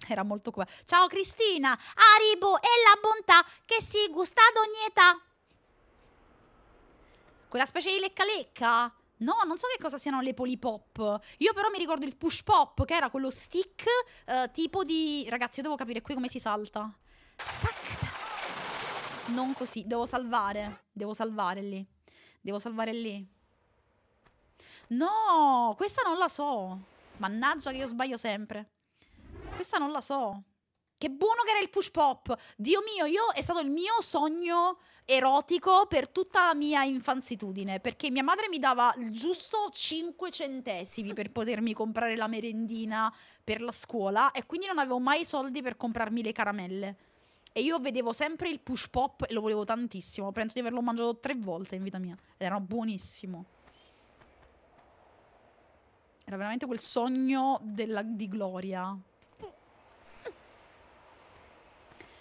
Speaker 1: Era molto qua. Ciao Cristina, Aribo e la bontà che si gusta ad ogni età. Quella specie di lecca lecca. No, non so che cosa siano le polipop. Io però mi ricordo il push pop, che era quello stick eh, tipo di... Ragazzi, io devo capire qui come si salta. Sacta. Non così, devo salvare. Devo salvare lì. Devo salvare lì. No, questa non la so. Mannaggia che io sbaglio sempre. Questa non la so. Che buono che era il push pop. Dio mio, io è stato il mio sogno erotico per tutta la mia infanzitudine, perché mia madre mi dava il giusto 5 centesimi per potermi comprare la merendina per la scuola e quindi non avevo mai soldi per comprarmi le caramelle. E io vedevo sempre il push pop e lo volevo tantissimo. Penso di averlo mangiato tre volte in vita mia. Ed era buonissimo. Era veramente quel sogno della, di gloria.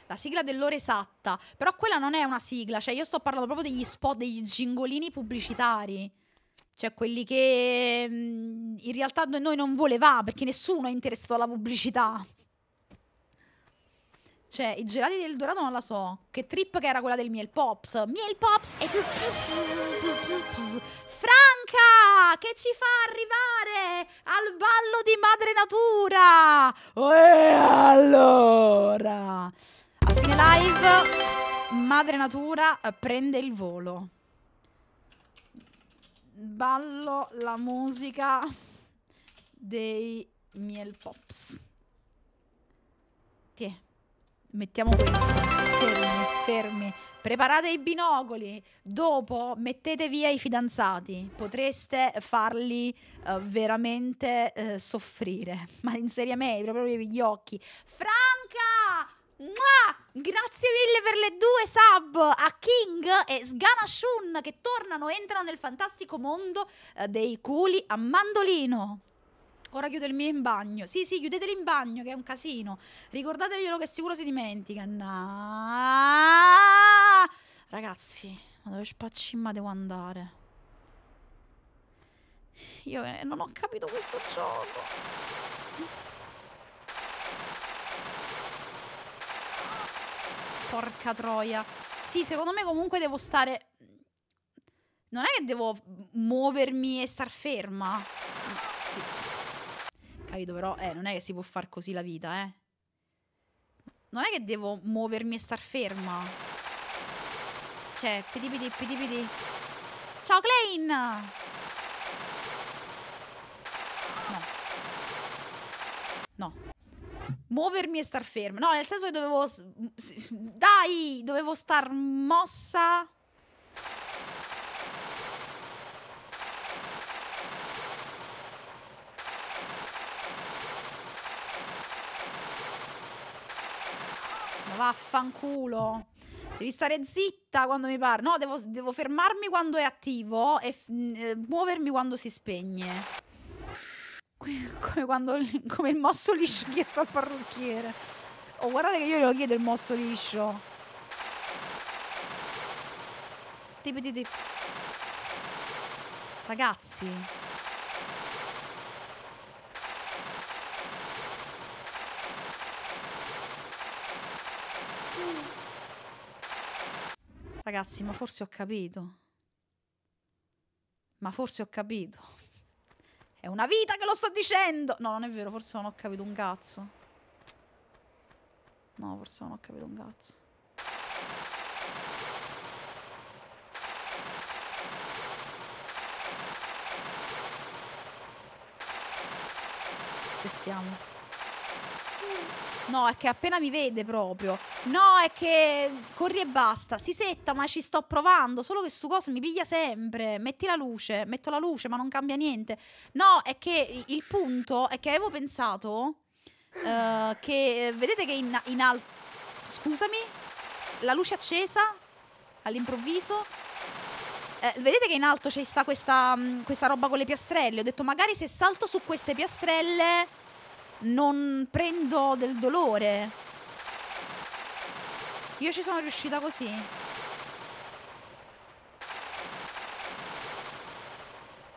Speaker 1: la sigla dell'ora esatta, però quella non è una sigla, cioè io sto parlando proprio degli spot, degli cingolini pubblicitari. Cioè quelli che mm, in realtà noi non volevamo perché nessuno è interessato alla pubblicità. Cioè, i gelati del Dorado non la so. Che trip che era quella del Miel Pops. Miel Pops e tu... Franca! Che ci fa arrivare al ballo di madre natura! E allora fine live Madre Natura eh, prende il volo. Ballo la musica dei Miel Pops. Che mettiamo questo. Fermi, fermi. Preparate i binocoli, dopo mettete via i fidanzati, potreste farli uh, veramente uh, soffrire, ma in serie seriamente, proprio gli occhi. Franca, Grazie mille per le due sub a King e Sgana Shun che tornano, entrano nel fantastico mondo eh, dei culi a mandolino. Ora chiudo il mio in bagno. Sì, sì, chiudeteli in bagno che è un casino. Ricordateglielo che sicuro si dimentica. No. Ah! Ragazzi, ma dove spaccimma devo andare? Io eh, non ho capito questo gioco. Porca troia. Sì, secondo me comunque devo stare... Non è che devo muovermi e star ferma. Sì. Capito, però eh, non è che si può far così la vita, eh. Non è che devo muovermi e star ferma. Cioè, pidi pidi Ciao Klein! No. No muovermi e star ferma. No, nel senso che dovevo. Dai, dovevo star mossa. vaffanculo. Devi stare zitta quando mi parla. No, devo, devo, fermarmi quando è attivo e eh, muovermi quando si spegne. come, quando, come il mosso liscio chiesto al parrucchiere. Oh, guardate che io glielo chiedo il mosso liscio. Tipo di tipo. Ragazzi. Ragazzi, ma forse ho capito. Ma forse ho capito. È una vita che lo sto dicendo! No, non è vero, forse non ho capito un cazzo. No, forse non ho capito un cazzo. Testiamo. No, è che appena mi vede proprio No, è che corri e basta. Si setta, ma ci sto provando. Solo che su cosa mi piglia sempre. Metti la luce, metto la luce, ma non cambia niente. No, è che il punto è che avevo pensato uh, che eh, vedete che in, in alto. Scusami, la luce accesa all'improvviso. Eh, vedete che in alto c'è sta questa, mm, questa roba con le piastrelle. Ho detto, magari se salto su queste piastrelle non prendo del dolore. Io ci sono riuscita così.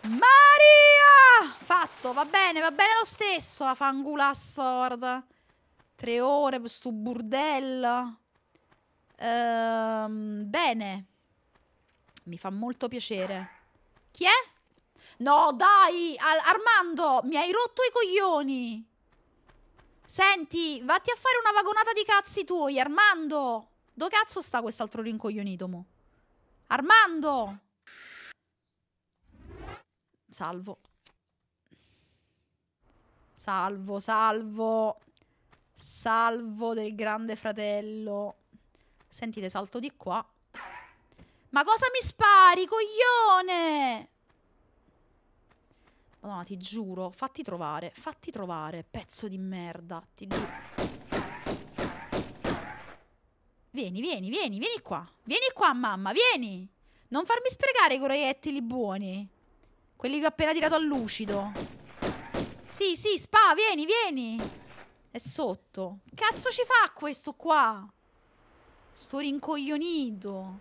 Speaker 1: Maria! Fatto, va bene, va bene lo stesso. La fangula sword. Tre ore per sto burdello. Ehm, bene. Mi fa molto piacere. Chi è? No, dai, Al Armando, mi hai rotto i coglioni. Senti, vatti a fare una vagonata di cazzi tuoi, Armando. Dove cazzo sta quest'altro rincoglionito mo? Armando! Salvo. Salvo, salvo. Salvo del grande fratello. Sentite, salto di qua. Ma cosa mi spari, coglione? Madonna, ti giuro, fatti trovare, fatti trovare, pezzo di merda, ti giuro. Vieni, vieni, vieni, vieni qua. Vieni qua, mamma, vieni. Non farmi sprecare i proiettili buoni. Quelli che ho appena tirato a lucido. Sì, sì, spa, vieni, vieni. È sotto. Cazzo ci fa questo qua? Sto rincoglionito.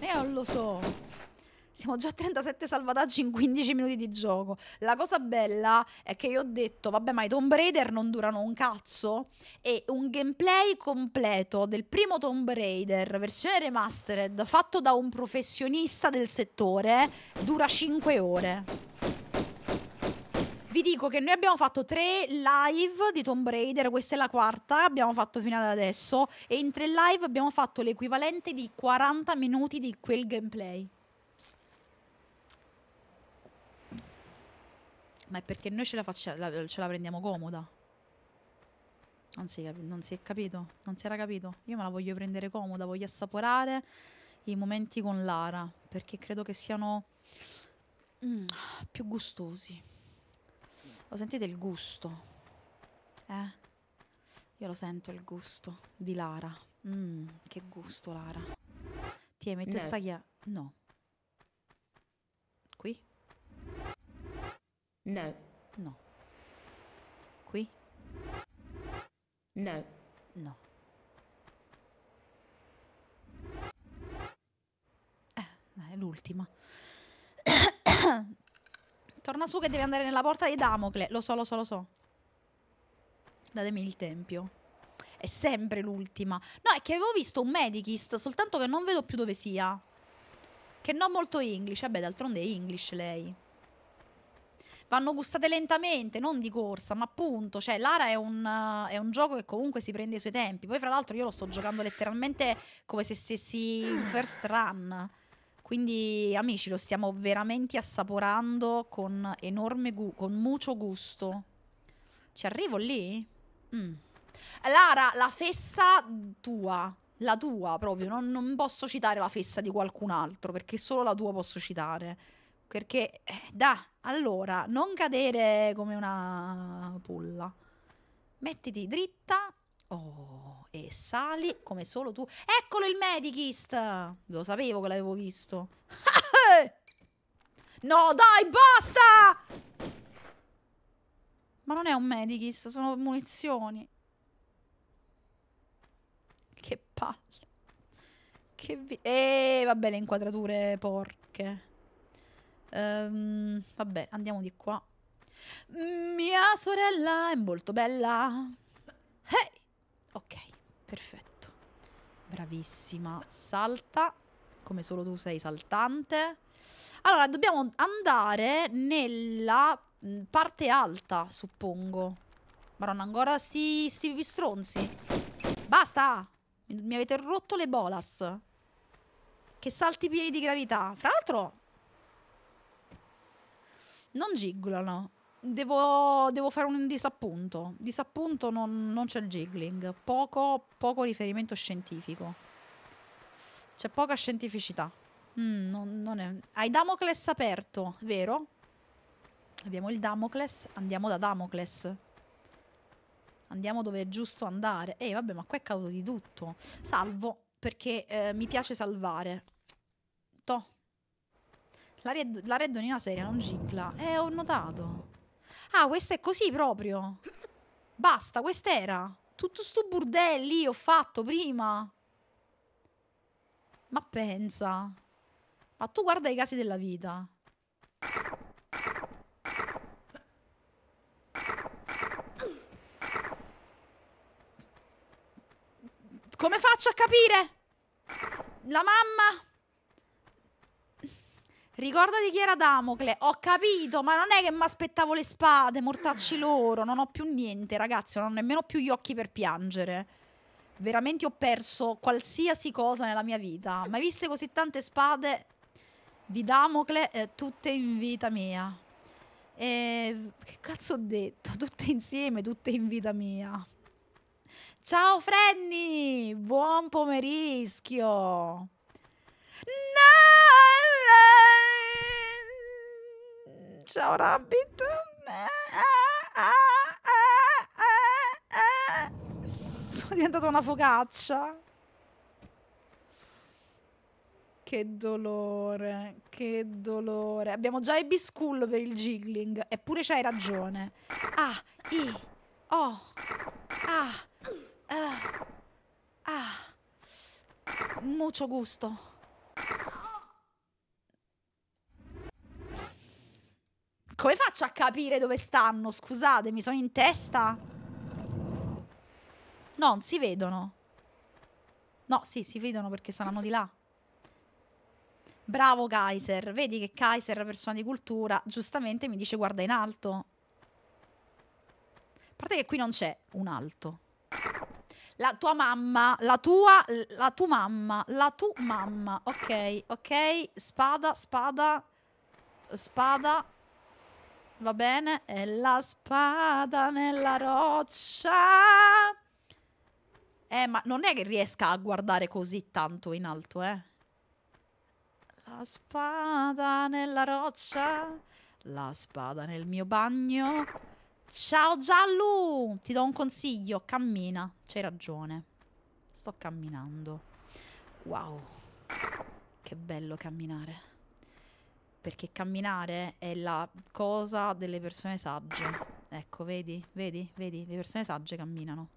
Speaker 1: eh, non lo so siamo già a 37 salvataggi in 15 minuti di gioco. La cosa bella è che io ho detto, vabbè, ma i Tomb Raider non durano un cazzo. E un gameplay completo del primo Tomb Raider, versione remastered, fatto da un professionista del settore, dura 5 ore. Vi dico che noi abbiamo fatto tre live di Tomb Raider, questa è la quarta, abbiamo fatto fino ad adesso, e in tre live abbiamo fatto l'equivalente di 40 minuti di quel gameplay. Ma è perché noi ce la, faccia, la, ce la prendiamo comoda. Non si, non si è capito, non si era capito. Io me la voglio prendere comoda, voglio assaporare i momenti con Lara, perché credo che siano mm, più gustosi. Lo sentite il gusto? Eh? Io lo sento il gusto di Lara. Mm, che gusto, Lara. Ti mette no. sta chiave? No. No. No. Qui? No. No. Eh, è l'ultima. Torna su che devi andare nella porta di Damocle. Lo so, lo so, lo so. Datemi il tempio. È sempre l'ultima. No, è che avevo visto un medikist, soltanto che non vedo più dove sia. Che non molto English. Vabbè, eh d'altronde è English lei vanno gustate lentamente, non di corsa, ma appunto, cioè Lara è un, eh, è un gioco che comunque si prende i suoi tempi. Poi fra l'altro io lo sto giocando letteralmente come se stessi in first run. Quindi amici, lo stiamo veramente assaporando con enorme gu- con mucho gusto. Ci arrivo lì? Mm. Lara, la fessa tua, la tua proprio, non, non, posso citare la fessa di qualcun altro perché solo la tua posso citare. Perché, eh, da, allora, non cadere come una pulla. Mettiti dritta. Oh, e sali come solo tu. Eccolo il medikist! Lo sapevo che l'avevo visto. no, dai, basta! Ma non è un medikist, sono munizioni. Che palle. Che vi... Eh, vabbè, le inquadrature porche. Um, ehm, vabbè, andiamo di qua. Mia sorella è molto bella. Hey! Ok, perfetto. Bravissima. Salta, come solo tu sei saltante. Allora, dobbiamo andare nella mm, parte alta, suppongo. Ma non ancora sti, sti stronzi. Basta! Mi avete rotto le bolas. Che salti pieni di gravità. Fra l'altro, non gigolano. Devo, devo, fare un disappunto. Disappunto non, non c'è il jiggling. Poco, poco, riferimento scientifico. C'è poca scientificità. Mm, non, non è... Hai Damocles aperto, vero? Abbiamo il Damocles. Andiamo da Damocles. Andiamo dove è giusto andare. Ehi, vabbè, ma qua è cauto di tutto. Salvo, perché eh, mi piace salvare. Toh la, red, la reddonina seria non cicla. Eh, ho notato. Ah, questa è così proprio. Basta, quest'era. Tutto sto burdelli ho fatto prima. Ma pensa. Ma tu guarda i casi della vita. Come faccio a capire? La mamma Ricordati chi era Damocle. Ho capito, ma non è che mi aspettavo le spade, mortacci loro. Non ho più niente, ragazzi. Non ho nemmeno più gli occhi per piangere. Veramente ho perso qualsiasi cosa nella mia vita. Mai viste così tante spade di Damocle, eh, tutte in vita mia. E, che cazzo ho detto? Tutte insieme, tutte in vita mia. Ciao Frenny, buon pomerischio. No! Ciao Rabbit. Sono diventata una focaccia. Che dolore, che dolore. Abbiamo già i biscullo per il jiggling, eppure c'hai ragione. Ah, i, o, ah, ah, ah. Mucho gusto. Come faccio a capire dove stanno? Scusate, mi sono in testa? No, non si vedono. No, sì, si vedono perché saranno di là. Bravo Kaiser. Vedi che Kaiser, persona di cultura, giustamente mi dice guarda in alto. A parte che qui non c'è un alto. La tua mamma, la tua, la tua mamma, la tua mamma. Ok, ok. Spada, spada, spada va bene? E la spada nella roccia. Eh, ma non è che riesca a guardare così tanto in alto, eh. La spada nella roccia. La spada nel mio bagno. Ciao Giallo! Ti do un consiglio, cammina. C'hai ragione. Sto camminando. Wow. Che bello camminare perché camminare è la cosa delle persone sagge. Ecco, vedi, vedi, vedi, le persone sagge camminano.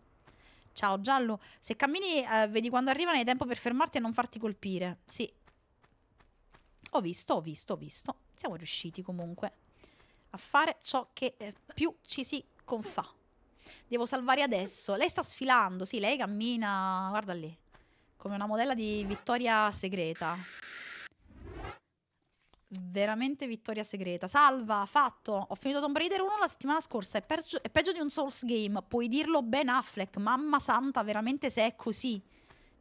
Speaker 1: Ciao giallo, se cammini eh, vedi quando arrivano hai tempo per fermarti e non farti colpire. Sì. Ho visto, ho visto, ho visto. Siamo riusciti comunque a fare ciò che eh, più ci si confà. Devo salvare adesso. Lei sta sfilando, sì, lei cammina, guarda lì, come una modella di vittoria segreta veramente vittoria segreta. Salva, fatto. Ho finito Tomb Raider 1 la settimana scorsa. È, peggio, è peggio di un Souls game. Puoi dirlo Ben Affleck. Mamma santa, veramente se è così.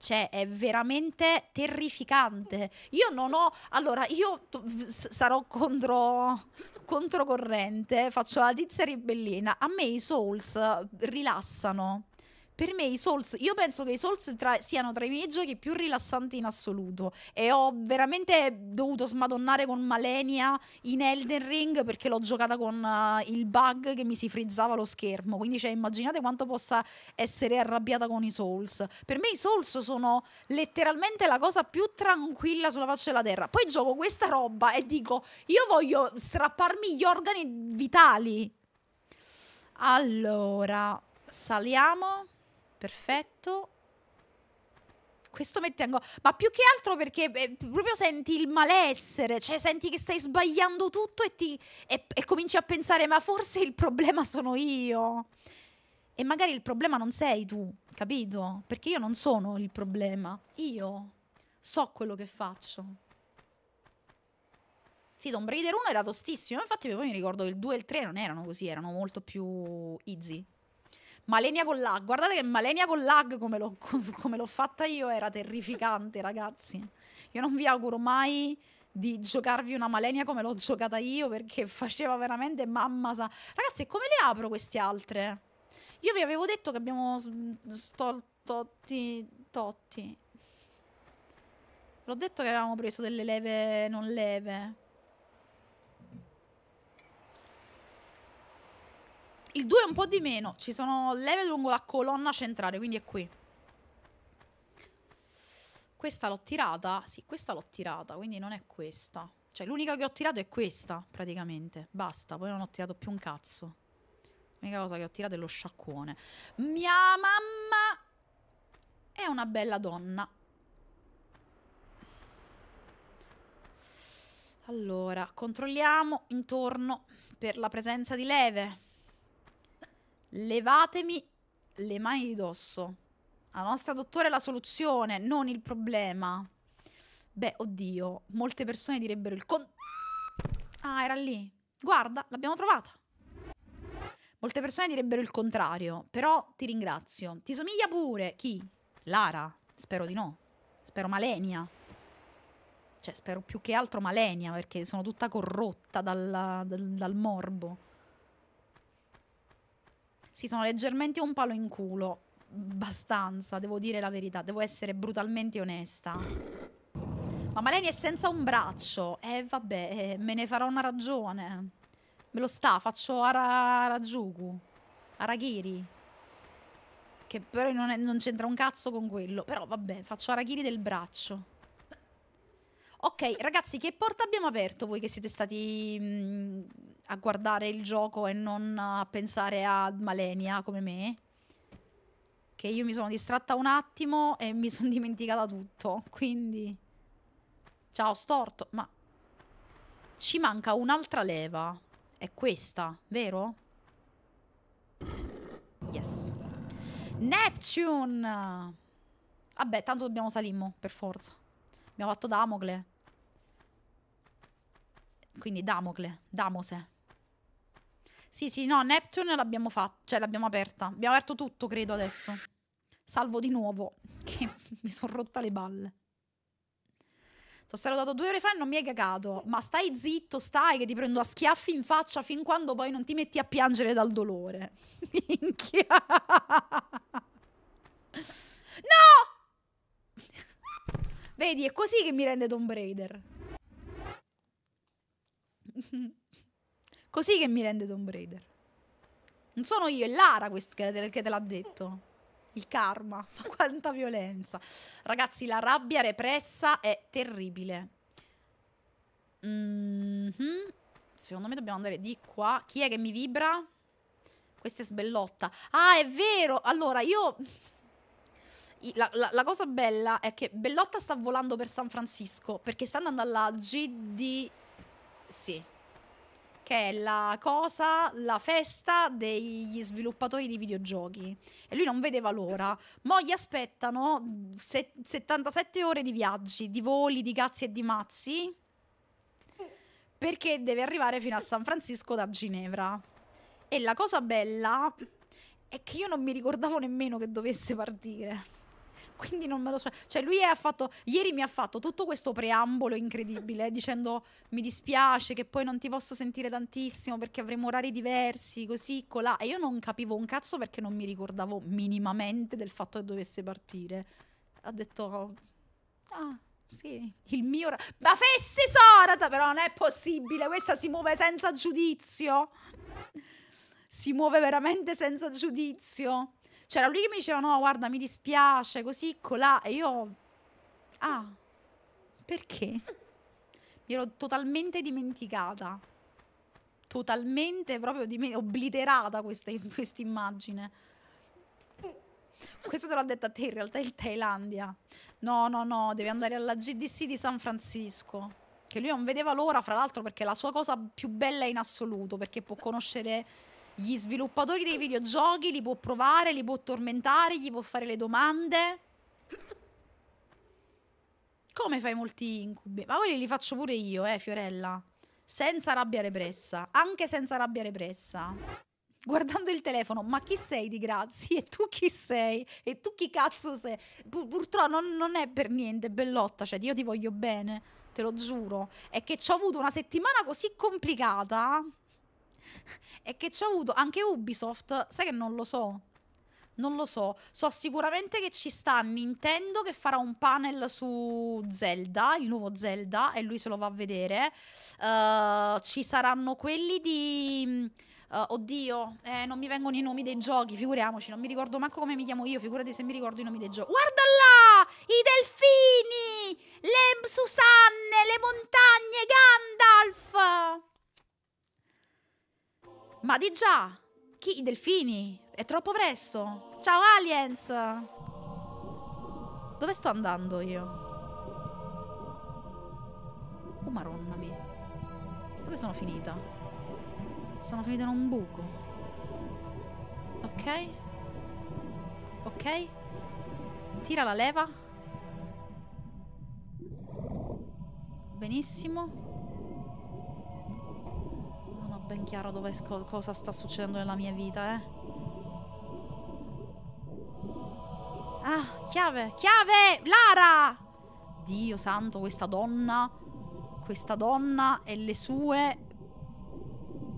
Speaker 1: Cioè, è veramente terrificante. Io non ho. Allora, io t- s- sarò contro. controcorrente, faccio la tizia ribellina. A me i Souls rilassano per me i Souls, io penso che i Souls tra, siano tra i miei giochi più rilassanti in assoluto e ho veramente dovuto smadonnare con Malenia in Elden Ring perché l'ho giocata con uh, il bug che mi si frizzava lo schermo, quindi cioè, immaginate quanto possa essere arrabbiata con i Souls. Per me i Souls sono letteralmente la cosa più tranquilla sulla faccia della terra. Poi gioco questa roba e dico io voglio strapparmi gli organi vitali. Allora, saliamo. Perfetto. Questo mette angoscia. Ma più che altro perché eh, proprio senti il malessere, cioè senti che stai sbagliando tutto e, ti, e, e cominci a pensare ma forse il problema sono io. E magari il problema non sei tu, capito? Perché io non sono il problema. Io so quello che faccio. Sì, Tomb Raider 1 era tostissimo, infatti poi mi ricordo che il 2 e il 3 non erano così, erano molto più easy. Malenia con lag. Guardate che Malenia con lag, come l'ho, come l'ho fatta io, era terrificante, ragazzi. Io non vi auguro mai di giocarvi una Malenia come l'ho giocata io, perché faceva veramente mamma sa. Ragazzi, come le apro queste altre? Io vi avevo detto che abbiamo totti, totti. L'ho detto che avevamo preso delle leve non leve. Il 2 è un po' di meno. Ci sono leve lungo la colonna centrale, quindi è qui. Questa l'ho tirata. Sì, questa l'ho tirata, quindi non è questa. Cioè, l'unica che ho tirato è questa, praticamente. Basta, poi non ho tirato più un cazzo. L'unica cosa che ho tirato è lo sciacquone. Mia mamma è una bella donna. Allora, controlliamo intorno per la presenza di leve. Levatemi le mani di dosso. La nostra dottore è la soluzione, non il problema. Beh, oddio, molte persone direbbero il con... Ah, era lì. Guarda, l'abbiamo trovata. Molte persone direbbero il contrario, però ti ringrazio. Ti somiglia pure. Chi? Lara? Spero di no. Spero Malenia. Cioè, spero più che altro Malenia, perché sono tutta corrotta dal, dal, dal morbo. Sì, sono leggermente un palo in culo. Abbastanza, devo dire la verità, devo essere brutalmente onesta. Ma Maleni è senza un braccio. Eh vabbè, me ne farò una ragione. Me lo sta, faccio Ara Arajuku. Araghiri. Che però non, non c'entra un cazzo con quello. Però vabbè, faccio Araghiri del braccio. Ok, ragazzi, che porta abbiamo aperto voi che siete stati mh, mm, a guardare il gioco e non a pensare a Malenia come me? Che io mi sono distratta un attimo e mi sono dimenticata tutto, quindi... Ciao, storto, ma... Ci manca un'altra leva. È questa, vero? Yes. Neptune! Vabbè, tanto dobbiamo salimmo, per forza. Abbiamo fatto Damocle. Quindi Damocle, Damose. Sì, sì, no, Neptune l'abbiamo fatta, cioè l'abbiamo aperta. Abbiamo aperto tutto, credo, adesso. Salvo di nuovo, che mi sono rotta le balle. Ti ho salutato due ore fa e non mi hai cagato. Ma stai zitto, stai, che ti prendo a schiaffi in faccia fin quando poi non ti metti a piangere dal dolore. Minchia. No! Vedi, è così che mi rende Tomb Raider. così che mi rende Tomb Raider. Non sono io, è Lara che te l'ha detto. Il karma, ma quanta violenza. Ragazzi, la rabbia repressa è terribile. Mm -hmm. Secondo me dobbiamo andare di qua. Chi è che mi vibra? Questa è sbellotta. Ah, è vero! Allora, io la, la, la, cosa bella è che Bellotta sta volando per San Francisco perché sta andando alla GD... Sì. Che è la cosa, la festa degli sviluppatori di videogiochi. E lui non vedeva l'ora. Mo' gli aspettano se, 77 ore di viaggi, di voli, di cazzi e di mazzi. Perché deve arrivare fino a San Francisco da Ginevra. E la cosa bella è che io non mi ricordavo nemmeno che dovesse partire quindi non me lo so. Cioè, lui ha fatto. Ieri mi ha fatto tutto questo preambolo incredibile eh, dicendo: Mi dispiace che poi non ti posso sentire tantissimo perché avremo orari diversi, così, colà. E io non capivo un cazzo perché non mi ricordavo minimamente del fatto che dovesse partire. Ha detto: Ah. Sì, il mio. Ma fessi sorata, però non è possibile. Questa si muove senza giudizio. Si muove veramente senza giudizio. C'era lui che mi diceva no, guarda, mi dispiace, così, colà. E io... Ah, perché? Mi ero totalmente dimenticata. Totalmente proprio dime- obliterata questa immagine. Questo te l'ha detto a te, in realtà è il Thailandia. No, no, no, devi andare alla GDC di San Francisco. Che lui non vedeva l'ora, fra l'altro, perché è la sua cosa più bella in assoluto, perché può conoscere gli sviluppatori dei videogiochi, li può provare, li può tormentare, gli può fare le domande. Come fai molti incubi? Ma quelli li faccio pure io, eh, Fiorella. Senza rabbia repressa. Anche senza rabbia repressa. Guardando il telefono, ma chi sei di Grazi? E tu chi sei? E tu chi cazzo sei? Pur purtroppo non, non è per niente bellotta, cioè io ti voglio bene, te lo giuro. È che ci ho avuto una settimana così complicata e che ci ha avuto anche Ubisoft, sai che non lo so. Non lo so, so sicuramente che ci sta Nintendo che farà un panel su Zelda, il nuovo Zelda, e lui se lo va a vedere. Uh, ci saranno quelli di... Uh, oddio, eh, non mi vengono i nomi dei giochi, figuriamoci, non mi ricordo manco come mi chiamo io, figurati se mi ricordo i nomi dei giochi. Guarda là! I delfini! Le Susanne, le montagne, Gandalf! Ma di già! Chi? I delfini? È troppo presto! Ciao aliens! Dove sto andando io? Oh maronna mia. Dove sono finita? Sono finita in un buco. Ok. Ok. Tira la leva. Benissimo ben chiaro dove, cosa sta succedendo nella mia vita, eh. Ah, chiave, chiave, Lara! Dio santo, questa donna, questa donna e le sue...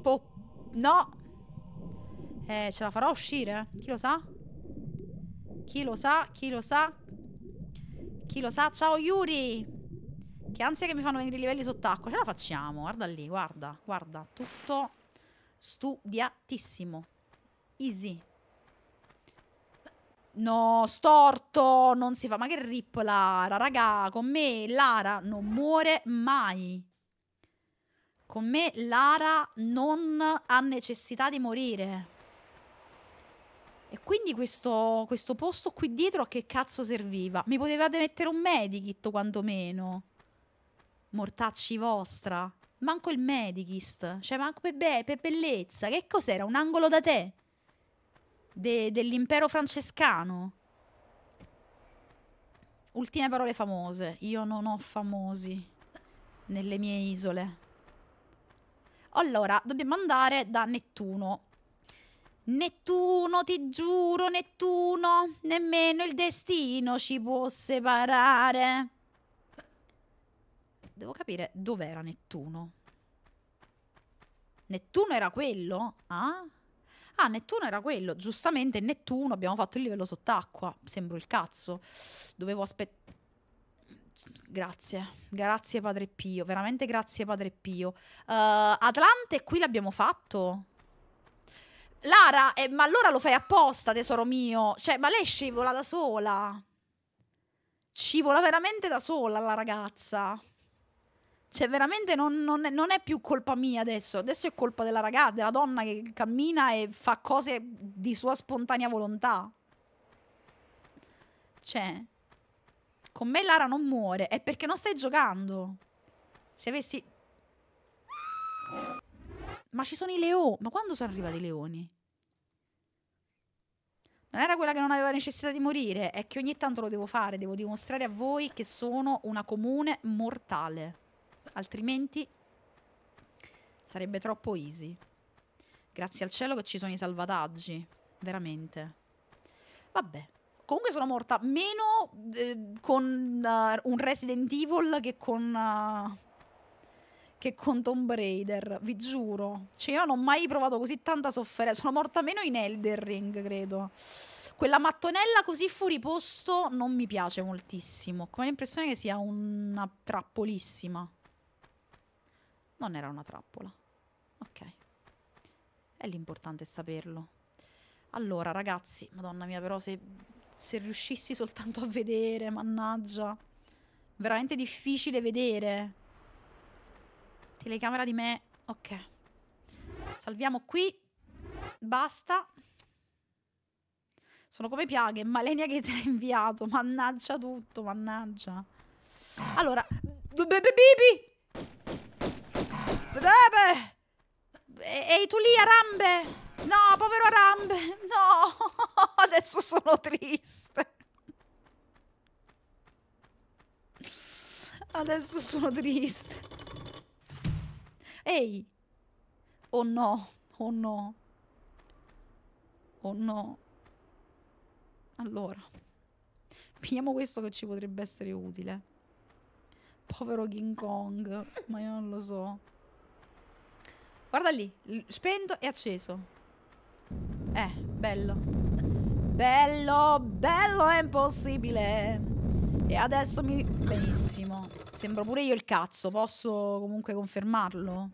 Speaker 1: Po... No! Eh, ce la farò uscire? Eh? Chi lo sa? Chi lo sa? Chi lo sa? Chi lo sa? Ciao Yuri! Che ansia che mi fanno venire i livelli sott'acqua. Ce la facciamo. Guarda lì, guarda. Guarda, tutto studiatissimo. Easy. No, storto, non si fa. Ma che rip Lara, raga, con me Lara non muore mai. Con me Lara non ha necessità di morire. E quindi questo, questo posto qui dietro a che cazzo serviva? Mi potevate mettere un medikit quantomeno mortacci vostra. Manco il Medichist, cioè manco per, be- per bellezza. Che cos'era? Un angolo da te? De- dell'impero francescano? Ultime parole famose. Io non ho famosi nelle mie isole. Allora, dobbiamo andare da Nettuno. Nettuno, ti giuro, Nettuno, nemmeno il destino ci può separare. Devo capire dov'era Nettuno. Nettuno era quello? Ah? Ah, Nettuno era quello. Giustamente Nettuno abbiamo fatto il livello sott'acqua. Sembro il cazzo. Dovevo aspettare. Grazie, grazie Padre Pio, veramente grazie Padre Pio. Uh, Atlante qui l'abbiamo fatto? Lara, eh, ma allora lo fai apposta, tesoro mio. Cioè, ma lei scivola da sola. Scivola veramente da sola la ragazza. Cioè, veramente non, non, è, non, è, più colpa mia adesso. Adesso è colpa della ragazza, della donna che cammina e fa cose di sua spontanea volontà. Cioè, con me Lara non muore. È perché non stai giocando. Se avessi. Ma ci sono i leoni. Ma quando sono arrivati i leoni? Non era quella che non aveva necessità di morire. È che ogni tanto lo devo fare. Devo dimostrare a voi che sono una comune mortale altrimenti sarebbe troppo easy. Grazie al cielo che ci sono i salvataggi, veramente. Vabbè. Comunque sono morta meno eh, con uh, un Resident Evil che con uh, che con Tomb Raider, vi giuro. Cioè, io non ho mai provato così tanta sofferenza. Sono morta meno in Elder Ring, credo. Quella mattonella così fuori posto non mi piace moltissimo. Come l'impressione che sia una trappolissima. Non era una trappola. Ok. È l'importante saperlo. Allora, ragazzi, madonna mia, però se, se riuscissi soltanto a vedere, mannaggia. Veramente difficile vedere. Telecamera di me. Ok. Salviamo qui. Basta. Sono come piaghe. Malenia che te l'ha inviato. Mannaggia tutto, mannaggia. Allora, Bibi! Ehi tu lì, Arambe! No, povero Arambe! No! Adesso sono triste! Adesso sono triste. Ehi! Oh no! Oh no! Oh no! Allora, pigliamo questo che ci potrebbe essere utile. Povero King Kong, ma io non lo so. Guarda lì, spento e acceso. Eh, bello. Bello, bello è impossibile. E adesso mi... Benissimo. Sembro pure io il cazzo, posso comunque confermarlo?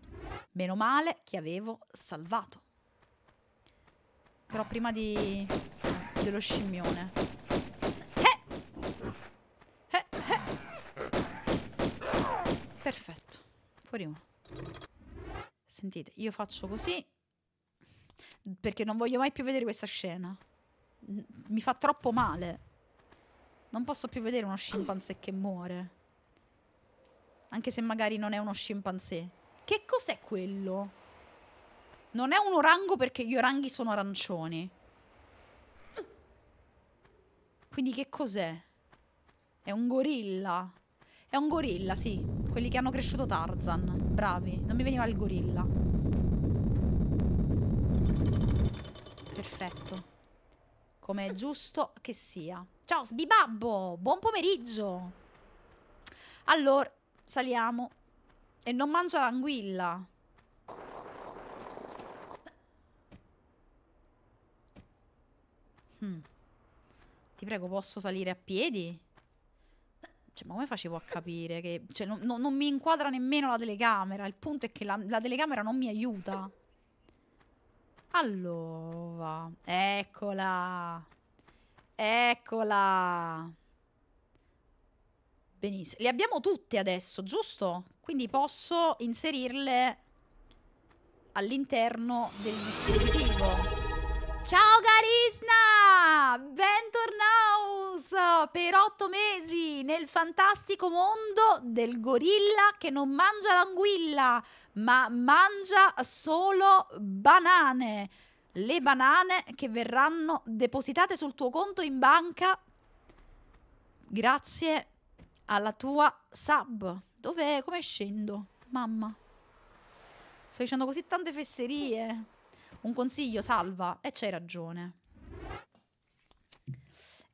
Speaker 1: Meno male che avevo salvato. Però prima di... dello scimmione. Eh! Eh, eh! Perfetto. Fuori uno sentite, io faccio così perché non voglio mai più vedere questa scena. Mi fa troppo male. Non posso più vedere uno scimpanzé che muore. Anche se magari non è uno scimpanzé. Che cos'è quello? Non è un orango perché gli oranghi sono arancioni. Quindi che cos'è? È un gorilla. È un gorilla, sì. Quelli che hanno cresciuto Tarzan. Bravi. Non mi veniva il gorilla. Perfetto. Come è giusto che sia. Ciao, sbibabbo! Buon pomeriggio! Allora, saliamo. E non mangia l'anguilla. Hmm. Ti prego, posso salire a piedi? Cioè, ma come facevo a capire che... Cioè, non, non, non mi inquadra nemmeno la telecamera. Il punto è che la, la telecamera non mi aiuta. Allora, eccola. Eccola. Benissimo. Le abbiamo tutte adesso, giusto? Quindi posso inserirle all'interno del dispositivo. Ciao Carisna! Bentornato! House per otto mesi nel fantastico mondo del gorilla che non mangia l'anguilla, ma mangia solo banane. Le banane che verranno depositate sul tuo conto in banca grazie alla tua sub. Dov'è? Come scendo? Mamma. Sto dicendo così tante fesserie. Un consiglio, salva. E c'hai ragione.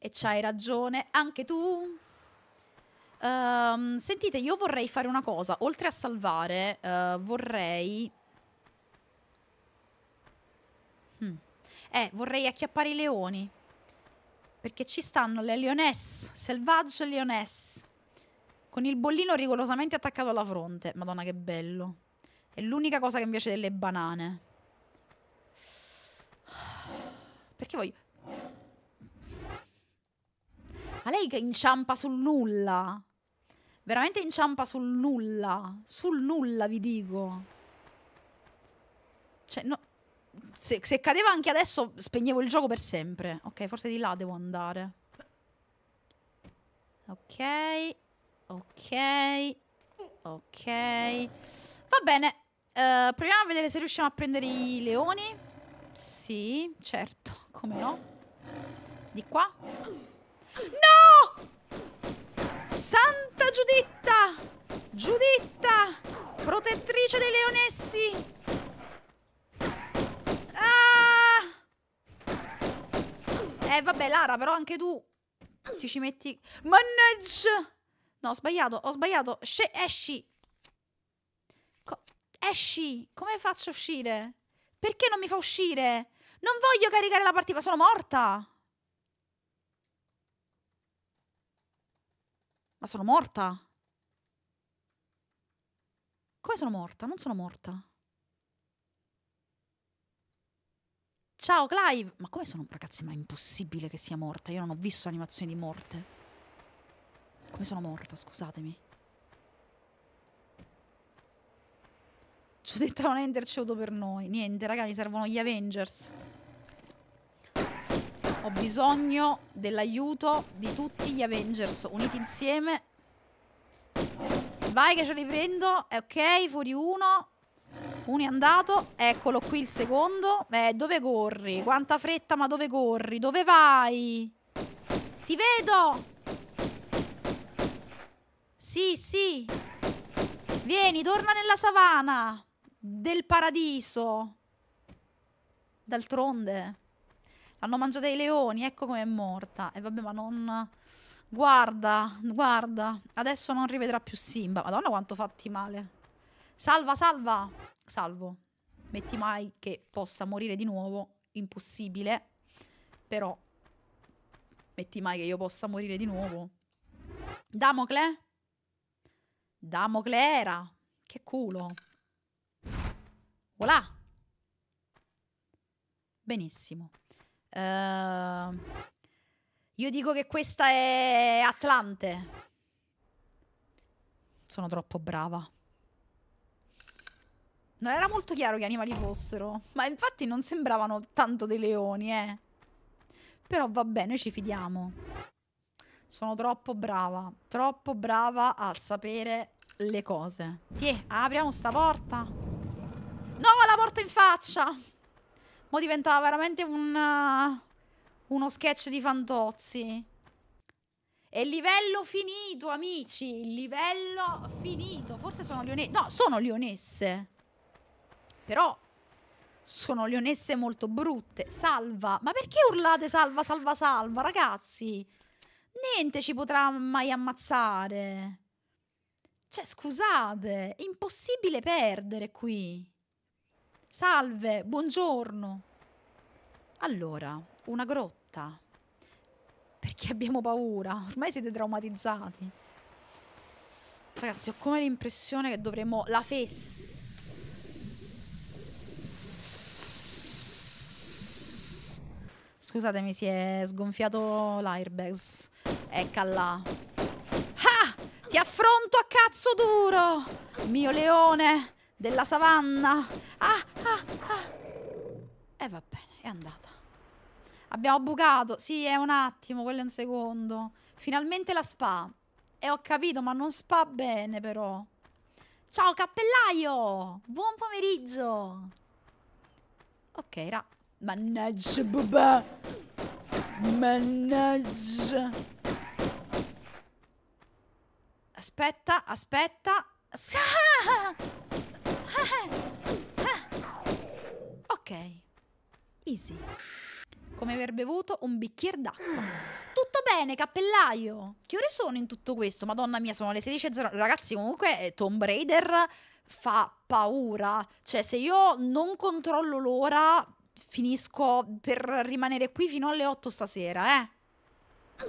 Speaker 1: E c'hai ragione, anche tu. Um, sentite, io vorrei fare una cosa. Oltre a salvare, uh, vorrei... Hmm. Eh, vorrei acchiappare i leoni. Perché ci stanno le leoness, selvagge leoness. Con il bollino rigorosamente attaccato alla fronte. Madonna che bello. È l'unica cosa che mi piace delle banane. Perché voglio... Ma lei che inciampa sul nulla. Veramente inciampa sul nulla. Sul nulla, vi dico. Cioè, no... Se, se cadeva anche adesso, spegnevo il gioco per sempre. Ok, forse di là devo andare. Ok. Ok. Ok. Va bene. Uh, proviamo a vedere se riusciamo a prendere i leoni. Sì, certo, come no. Di qua. No! Santa Giuditta! Giuditta! Protettrice dei leonessi! Ah! Eh vabbè Lara, però anche tu ti ci metti... Mannaggia! No, ho sbagliato, ho sbagliato. Sce esci! Co esci! Come faccio a uscire? Perché non mi fa uscire? Non voglio caricare la partita, sono morta! Ma sono morta? Come sono morta? Non sono morta. Ciao Clive! Ma come sono... Ragazzi, ma è impossibile che sia morta. Io non ho visto animazioni di morte. Come sono morta? Scusatemi. Giudetta non Ender ceuto per noi. Niente, raga, mi servono gli Avengers. Ho bisogno dell'aiuto di tutti gli Avengers uniti insieme. Vai che ce li prendo. È ok, fuori uno. Uno è andato. Eccolo qui il secondo. Eh, dove corri? Quanta fretta, ma dove corri? Dove vai? Ti vedo! Sì, sì. Vieni, torna nella savana del paradiso. D'altronde. L'hanno mangiata i leoni, ecco com'è morta. E vabbè, ma non... Guarda, guarda. Adesso non rivedrà più Simba. Madonna quanto fatti male. Salva, salva. Salvo. Metti mai che possa morire di nuovo. Impossibile. Però... Metti mai che io possa morire di nuovo. Damocle? Damocle era. Che culo. Voilà. Benissimo. Uh, io dico che questa è Atlante. Sono troppo brava. Non era molto chiaro che animali fossero. Ma infatti non sembravano tanto dei leoni, eh. Però va bene, ci fidiamo. Sono troppo brava. Troppo brava a sapere le cose. Tiè, apriamo sta porta. No, la porta in faccia! Mo' diventava veramente un... Uh, uno sketch di Fantozzi. E livello finito, amici! Livello finito! Forse sono lionesse... No, sono lionesse! Però sono lionesse molto brutte. Salva! Ma perché urlate salva, salva, salva, ragazzi? Niente ci potrà mai ammazzare. Cioè, scusate, è impossibile perdere qui. Salve, buongiorno. Allora, una grotta. Perché abbiamo paura? Ormai siete traumatizzati. Ragazzi, ho come l'impressione che dovremmo... La fess... Scusatemi, si è sgonfiato l'airbags. Eccala. Ah! Ti affronto a cazzo duro! Mio leone! della savanna. Ah, ah, ah. E eh, va bene, è andata. Abbiamo bucato. Sì, è un attimo, quello è un secondo. Finalmente la spa. E ho capito, ma non spa bene però. Ciao cappellaio! Buon pomeriggio! Ok, ra... Mannaggia, bubà! Mannaggia! Aspetta, aspetta! Ah! Ah, ah. Ok, easy. Come aver bevuto un bicchiere d'acqua. Tutto bene, cappellaio? Che ore sono in tutto questo? Madonna mia, sono le 16.00. Ragazzi, comunque eh, Tomb Raider fa paura. Cioè, se io non controllo l'ora, finisco per rimanere qui fino alle 8 stasera, eh.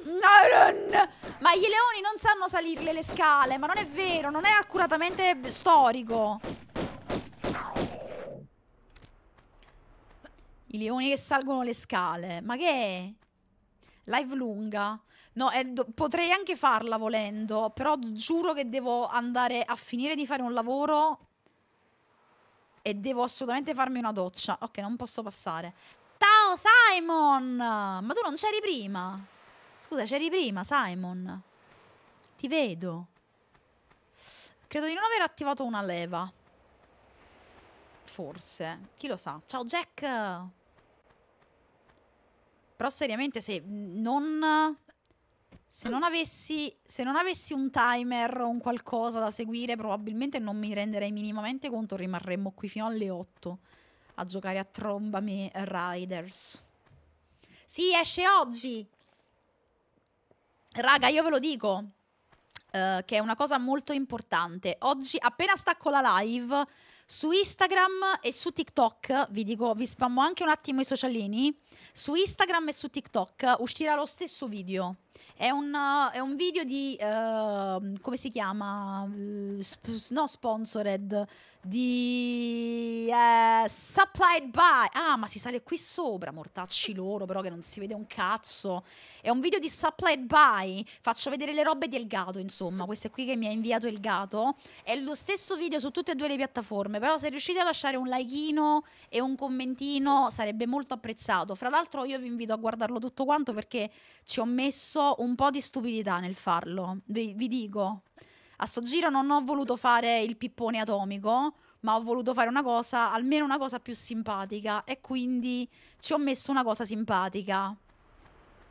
Speaker 1: Ma i leoni non sanno salirle le scale, ma non è vero, non è accuratamente storico. I leoni che salgono le scale. Ma che è? Live lunga? No, eh, potrei anche farla volendo, però giuro che devo andare a finire di fare un lavoro e devo assolutamente farmi una doccia. Ok, non posso passare. Ciao Simon! Ma tu non c'eri prima? Scusa, c'eri prima, Simon. Ti vedo. Credo di non aver attivato una leva. Forse. Chi lo sa. Ciao Jack! Però seriamente se non... Se non, avessi, se non avessi un timer o un qualcosa da seguire, probabilmente non mi renderei minimamente conto, rimarremmo qui fino alle 8 a giocare a Trombami Riders. Sì, esce oggi! Raga, io ve lo dico, Uh, che è una cosa molto importante. Oggi, appena stacco la live, su Instagram e su TikTok, vi dico, vi spammo anche un attimo i socialini, su Instagram e su TikTok uscirà lo stesso video. È un, è un video di, uh, come si chiama? Sp- no, sponsored di eh, Supplied by. Ah, ma si sale qui sopra, mortacci loro, però che non si vede un cazzo. È un video di Supplied by. Faccio vedere le robe del gato, insomma, queste qui che mi ha inviato il gato. È lo stesso video su tutte e due le piattaforme, però se riuscite a lasciare un likeino e un commentino sarebbe molto apprezzato. Fra l'altro io vi invito a guardarlo tutto quanto perché ci ho messo un po' di stupidità nel farlo. vi, vi dico a sto giro non ho voluto fare il pippone atomico, ma ho voluto fare una cosa, almeno una cosa più simpatica e quindi ci ho messo una cosa simpatica.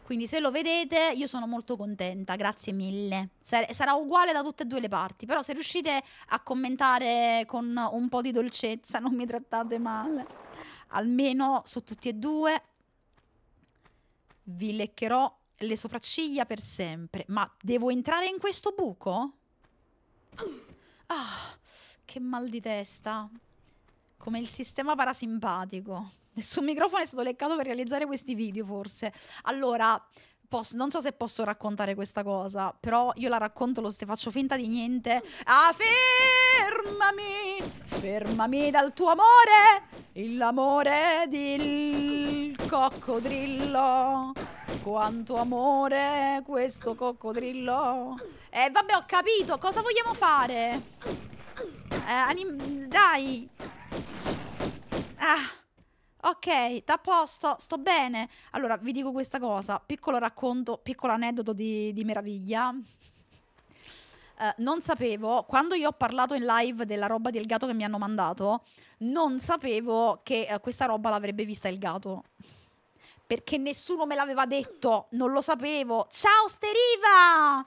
Speaker 1: Quindi se lo vedete io sono molto contenta, grazie mille. Sarà uguale da tutte e due le parti, però se riuscite a commentare con un po' di dolcezza non mi trattate male, almeno su tutti e due vi leccherò le sopracciglia per sempre. Ma devo entrare in questo buco? Ah, che mal di testa. Come il sistema parasimpatico. Nessun microfono è stato leccato per realizzare questi video, forse. Allora, posso, non so se posso raccontare questa cosa, però io la racconto lo ste, faccio finta di niente. Ah, fermami, fermami dal tuo amore, l'amore del coccodrillo. Quanto amore questo coccodrillo. Eh, vabbè, ho capito, cosa vogliamo fare? Eh, dai. Ah ok, da posto, sto bene. Allora, vi dico questa cosa, piccolo racconto, piccolo aneddoto di, di meraviglia. Uh, non sapevo, quando io ho parlato in live della roba del gatto che mi hanno mandato, non sapevo che uh, questa roba l'avrebbe vista il gatto. Perché nessuno me l'aveva detto, non lo sapevo. Ciao Steriva!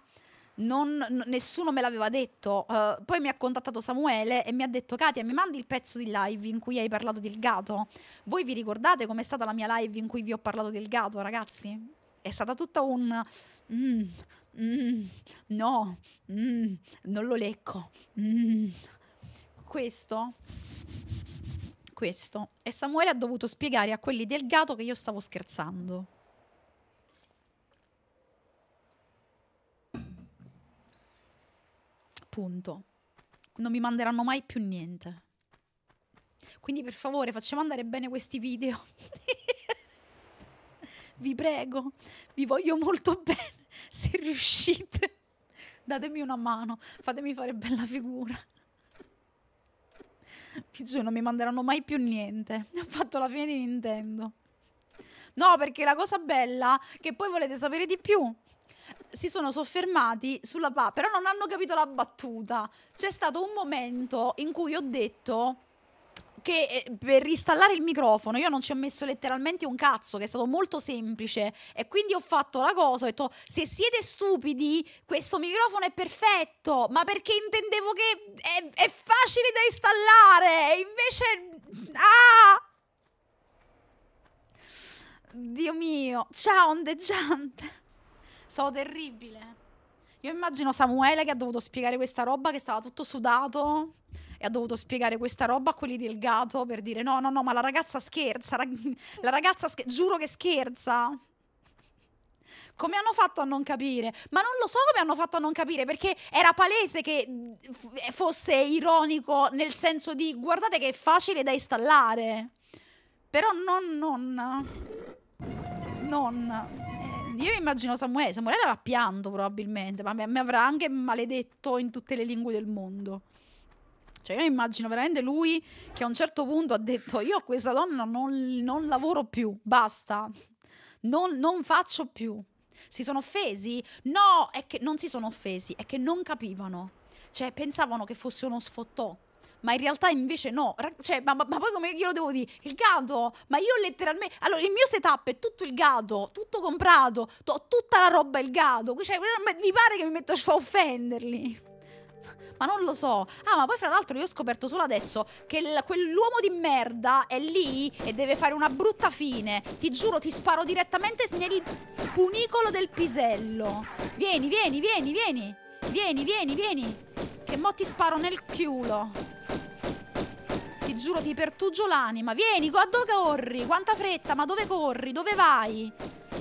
Speaker 1: non, nessuno me l'aveva detto. Uh, poi mi ha contattato Samuele e mi ha detto: Katia, mi mandi il pezzo di live in cui hai parlato del gato. Voi vi ricordate com'è stata la mia live in cui vi ho parlato del gato, ragazzi? È stata tutta un. Mm, mm, no, mm, non lo lecco. Mm". Questo. Questo. E Samuele ha dovuto spiegare a quelli del gato che io stavo scherzando. Punto. Non mi manderanno mai più niente. Quindi per favore facciamo andare bene questi video. vi prego, vi voglio molto bene. Se riuscite, datemi una mano, fatemi fare bella figura. Vi giuro, non mi manderanno mai più niente. Ho fatto la fine di Nintendo. No, perché la cosa bella è che poi volete sapere di più si sono soffermati sulla pa, però non hanno capito la battuta. C'è stato un momento in cui ho detto che eh, per ristallare il microfono io non ci ho messo letteralmente un cazzo, che è stato molto semplice. E quindi ho fatto la cosa, ho detto, se siete stupidi, questo microfono è perfetto, ma perché intendevo che è, è facile da installare, invece... Ah! Dio mio, ciao ondeggiante! Sono terribile. Io immagino Samuele che ha dovuto spiegare questa roba, che stava tutto sudato e ha dovuto spiegare questa roba a quelli del gato per dire no, no, no, ma la ragazza scherza, rag- la ragazza scher- giuro che scherza. Come hanno fatto a non capire? Ma non lo so come hanno fatto a non capire, perché era palese che f- eh, fosse ironico nel senso di guardate che è facile da installare. Però non, non, non io immagino Samuele, Samuele aveva pianto probabilmente, ma mi avrà anche maledetto in tutte le lingue del mondo. Cioè, io immagino veramente lui che a un certo punto ha detto: Io a questa donna non, non lavoro più, basta, non, non, faccio più. Si sono offesi? No, è che non si sono offesi, è che non capivano. Cioè, pensavano che fosse uno sfottò ma in realtà invece no. Cioè, ma, ma, ma poi come glielo devo dire? Il gatto? Ma io letteralmente... Allora, il mio setup è tutto il gatto, tutto comprato, to- tutta la roba il gatto. Cioè, mi pare che mi metto a offenderli ma non lo so. Ah, ma poi fra l'altro io ho scoperto solo adesso che il, quell'uomo di merda è lì e deve fare una brutta fine. Ti giuro, ti sparo direttamente nel punicolo del pisello. Vieni, vieni, vieni, vieni. Vieni, vieni, vieni. Che mo ti sparo nel chiulo. Ti giuro, ti pertugio l'anima. Vieni, dove corri? Quanta fretta, ma dove corri? Dove vai?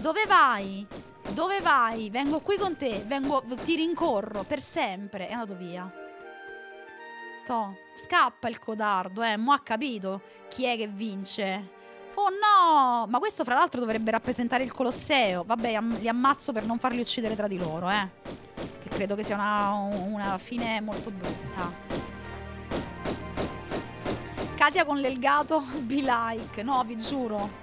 Speaker 1: Dove vai? Dove vai? Vengo qui con te, vengo, ti rincorro per sempre. È andato via. To, scappa il codardo, eh. Mo ha capito chi è che vince. Oh no! Ma questo, fra l'altro, dovrebbe rappresentare il Colosseo. Vabbè, li ammazzo per non farli uccidere tra di loro, eh credo che sia una, una fine molto brutta. Katia con l'elgato, be like. No, vi giuro.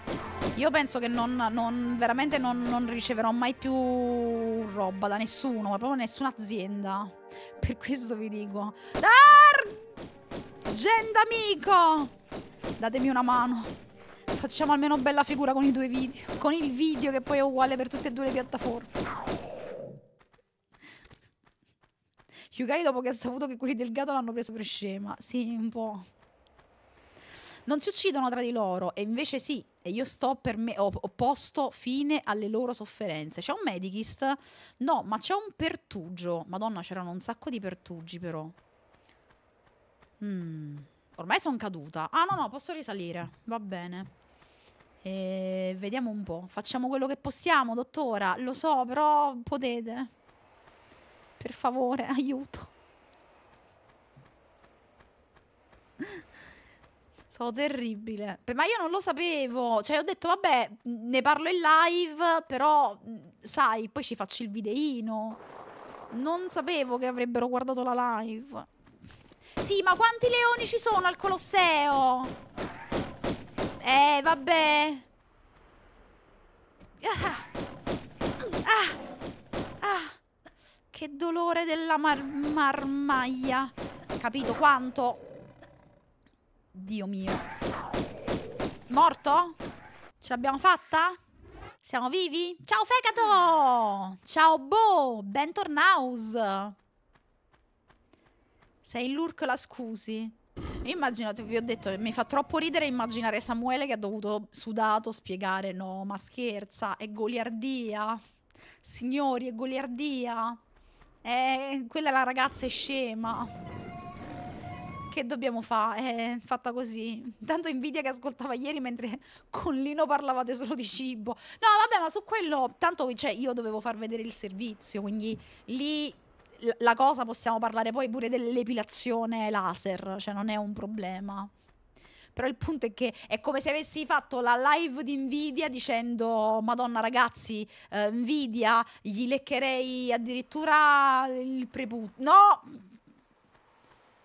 Speaker 1: Io penso che non, non veramente non, non, riceverò mai più roba da nessuno, ma proprio nessuna azienda. Per questo vi dico. Dar! Gendamico! Datemi una mano. Facciamo almeno bella figura con i due video. Con il video che poi è uguale per tutte e due le piattaforme. Yukari dopo che ha saputo che quelli del gatto l'hanno preso per scema. Sì, un po'. Non si uccidono tra di loro e invece sì, e io sto per me, ho, ho posto fine alle loro sofferenze. C'è un medikist? No, ma c'è un pertugio. Madonna, c'erano un sacco di pertugi però. Mm. Ormai sono caduta. Ah no, no, posso risalire. Va bene. E eh, vediamo un po'. Facciamo quello che possiamo, dottora. Lo so, però potete. Per favore, aiuto. Sono terribile. Ma io non lo sapevo. Cioè, ho detto, vabbè, ne parlo in live, però, mhmm, sai, poi ci faccio il videino. Non sapevo che avrebbero guardato la live. Sì, ma quanti leoni ci sono al Colosseo? Eh, vabbè. Ah. Ah che dolore della mar marmaglia. Capito quanto? Dio mio. Morto? Ce l'abbiamo fatta? Siamo vivi? Ciao fegato! Ciao Bo! Bentornaus! Sei lurk la scusi. Io immagino, vi ho detto, mi fa troppo ridere immaginare Samuele che ha dovuto sudato spiegare no, ma scherza, è goliardia. Signori, è goliardia. Eh, quella la ragazza è scema. Che dobbiamo fare? Eh, è fatta così. Tanto invidia che ascoltava ieri mentre con Lino parlavate solo di cibo. No, vabbè, ma su quello, tanto cioè, io dovevo far vedere il servizio, quindi lì la cosa possiamo parlare poi pure dell'epilazione laser, cioè non è un problema. Però il punto è che è come se avessi fatto la live di Nvidia dicendo: Madonna, ragazzi, eh, Nvidia gli leccherei addirittura il preput. No!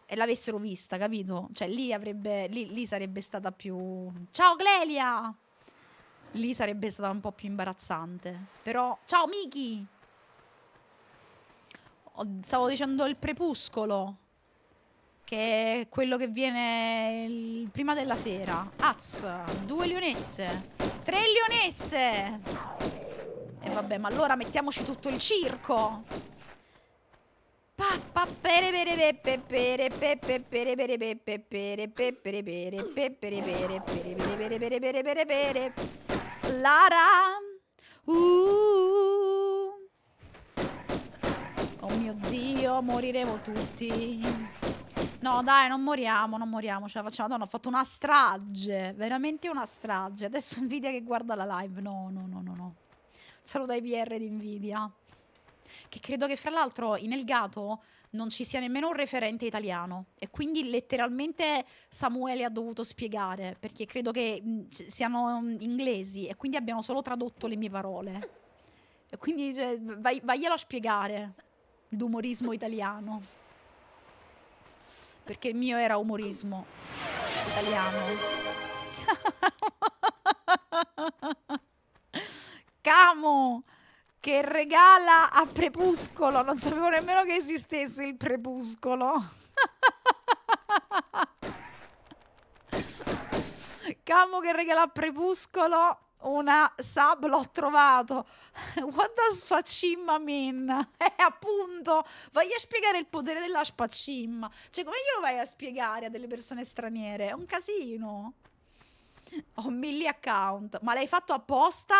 Speaker 1: E l'avessero vista, capito? Cioè, lì avrebbe. Lì, lì sarebbe stata più. Ciao Clelia! Lì sarebbe stata un po' più imbarazzante. Però. Ciao Miki! Stavo dicendo il prepuscolo che è quello che viene prima della sera. Az, due lionesse, tre lionesse! E vabbè, ma allora mettiamoci tutto il circo! Pappa pere pere pepe pere pepe pere pere pepe pere pere pere pere pere pere pere pere pere pere Lara Uh Oh mio Dio, moriremo tutti No, ecco. dai, non moriamo, non moriamo, ce la facciamo. Madonna, ho fatto una strage, veramente una strage. Adesso Nvidia che guarda la live. No, no, no, no, no. Saluta i PR di Nvidia. Che credo che fra l'altro in Elgato non ci sia nemmeno un referente italiano e quindi letteralmente Samuele ha dovuto spiegare perché credo che mh, siano inglesi e quindi abbiano solo tradotto le mie parole. E quindi cioè, vai, vaglielo a spiegare l'umorismo italiano perché il mio era umorismo italiano. Camo che regala a Prepuscolo, non sapevo nemmeno che esistesse il Prepuscolo. Camo che regala a Prepuscolo una sub l'ho trovato. What does facimma mean? Eh, appunto, vai a spiegare il potere della spacimma. Cioè, come glielo vai a spiegare a delle persone straniere? È un casino. Ho mille account. Ma l'hai fatto apposta?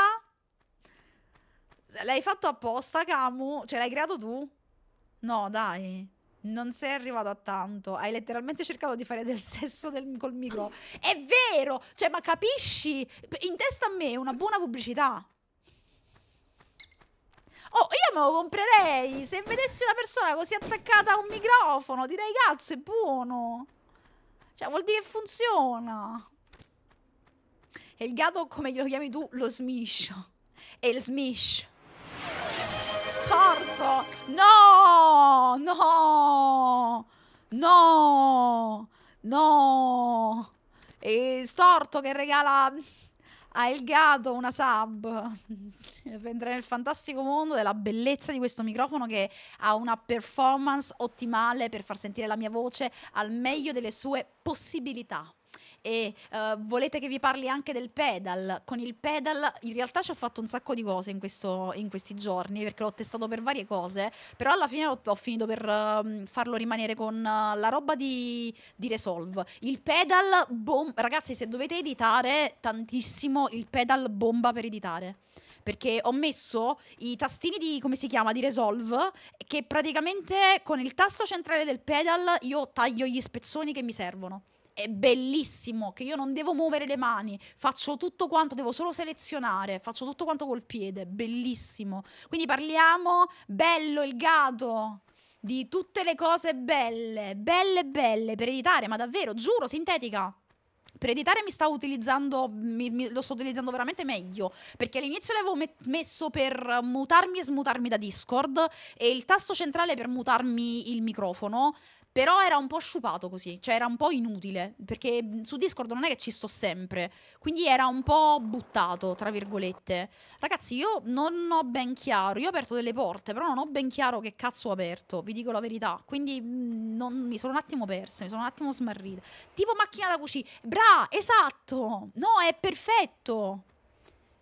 Speaker 1: L'hai fatto apposta, Camu? Cioè, l'hai creato tu? No, dai non sei arrivato a tanto, hai letteralmente cercato di fare del sesso del, col micro. È vero! Cioè, ma capisci? In testa a me è una buona pubblicità. Oh, io me lo comprerei! Se vedessi una persona così attaccata a un microfono, direi cazzo, è buono! Cioè, vuol dire che funziona. E il gatto, come lo chiami tu, lo smiscio. E il smish torto! No! No! No! No! E storto che regala a Il Gato una sub. Entra nel fantastico mondo della bellezza di questo microfono che ha una performance ottimale per far sentire la mia voce al meglio delle sue possibilità e uh, volete che vi parli anche del pedal, con il pedal in realtà ci ho fatto un sacco di cose in, questo, in questi giorni perché l'ho testato per varie cose, però alla fine ho, ho finito per uh, farlo rimanere con uh, la roba di, di, Resolve. Il pedal, bom- ragazzi se dovete editare tantissimo, il pedal bomba per editare perché ho messo i tastini di come si chiama di Resolve che praticamente con il tasto centrale del pedal io taglio gli spezzoni che mi servono è bellissimo, che io non devo muovere le mani, faccio tutto quanto, devo solo selezionare, faccio tutto quanto col piede, bellissimo. Quindi parliamo, bello il gatto, di tutte le cose belle, belle, belle, per editare, ma davvero, giuro, sintetica. Per editare mi sta utilizzando, mi, mi, lo sto utilizzando veramente meglio, perché all'inizio l'avevo met- messo per mutarmi e smutarmi da Discord e il tasto centrale per mutarmi il microfono, però era un po' sciupato così, cioè era un po' inutile, perché mhmm, su Discord non è che ci sto sempre, quindi era un po' buttato, tra virgolette. Ragazzi, io non ho ben chiaro, io ho aperto delle porte, però non ho ben chiaro che cazzo ho aperto, vi dico la verità. Quindi mhmm, non, mi sono un attimo persa, mi sono un attimo smarrita. Tipo macchina da cucina, bra, esatto, no, è perfetto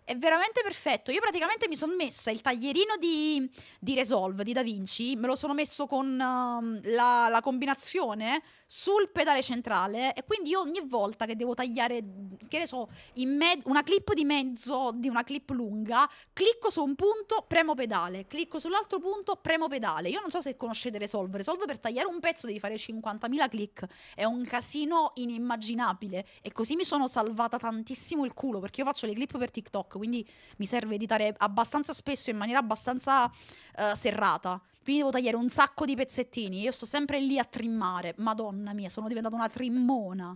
Speaker 1: è veramente perfetto. Io praticamente mi sono messa il taglierino di, di, Resolve di Da Vinci, me lo sono messo con uh, la, la combinazione sul pedale centrale e quindi io ogni volta che devo tagliare, che ne so, me- una clip di mezzo di una clip lunga, clicco su un punto, premo pedale, clicco sull'altro punto, premo pedale. Io non so se conoscete Resolve, Resolve per tagliare un pezzo devi fare 50.000 click, è un casino inimmaginabile e così mi sono salvata tantissimo il culo perché io faccio le clip per TikTok, quindi mi serve editare abbastanza spesso in maniera abbastanza uh, serrata vi devo tagliare un sacco di pezzettini. Io sto sempre lì a trimmare. Madonna mia, sono diventata una trimmona.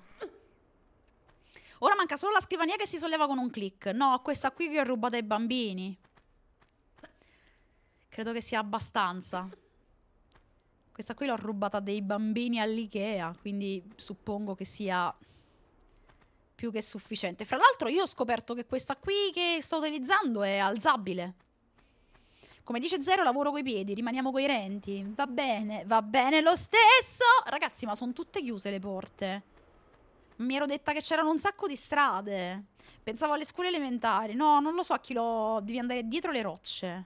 Speaker 1: Ora manca solo la scrivania che si solleva con un clic. No, questa qui che ho rubato ai bambini. Credo che sia abbastanza. Questa qui l'ho rubata dei bambini all'Ikea, quindi suppongo che sia più che sufficiente. Fra l'altro io ho scoperto che questa qui che sto utilizzando è alzabile. Come dice Zero, lavoro coi piedi, rimaniamo coerenti. Va bene, va bene lo stesso. Ragazzi, ma sono tutte chiuse le porte. Mi ero detta che c'erano un sacco di strade. Pensavo alle scuole elementari. No, non lo so a chi lo... Devi andare dietro le rocce.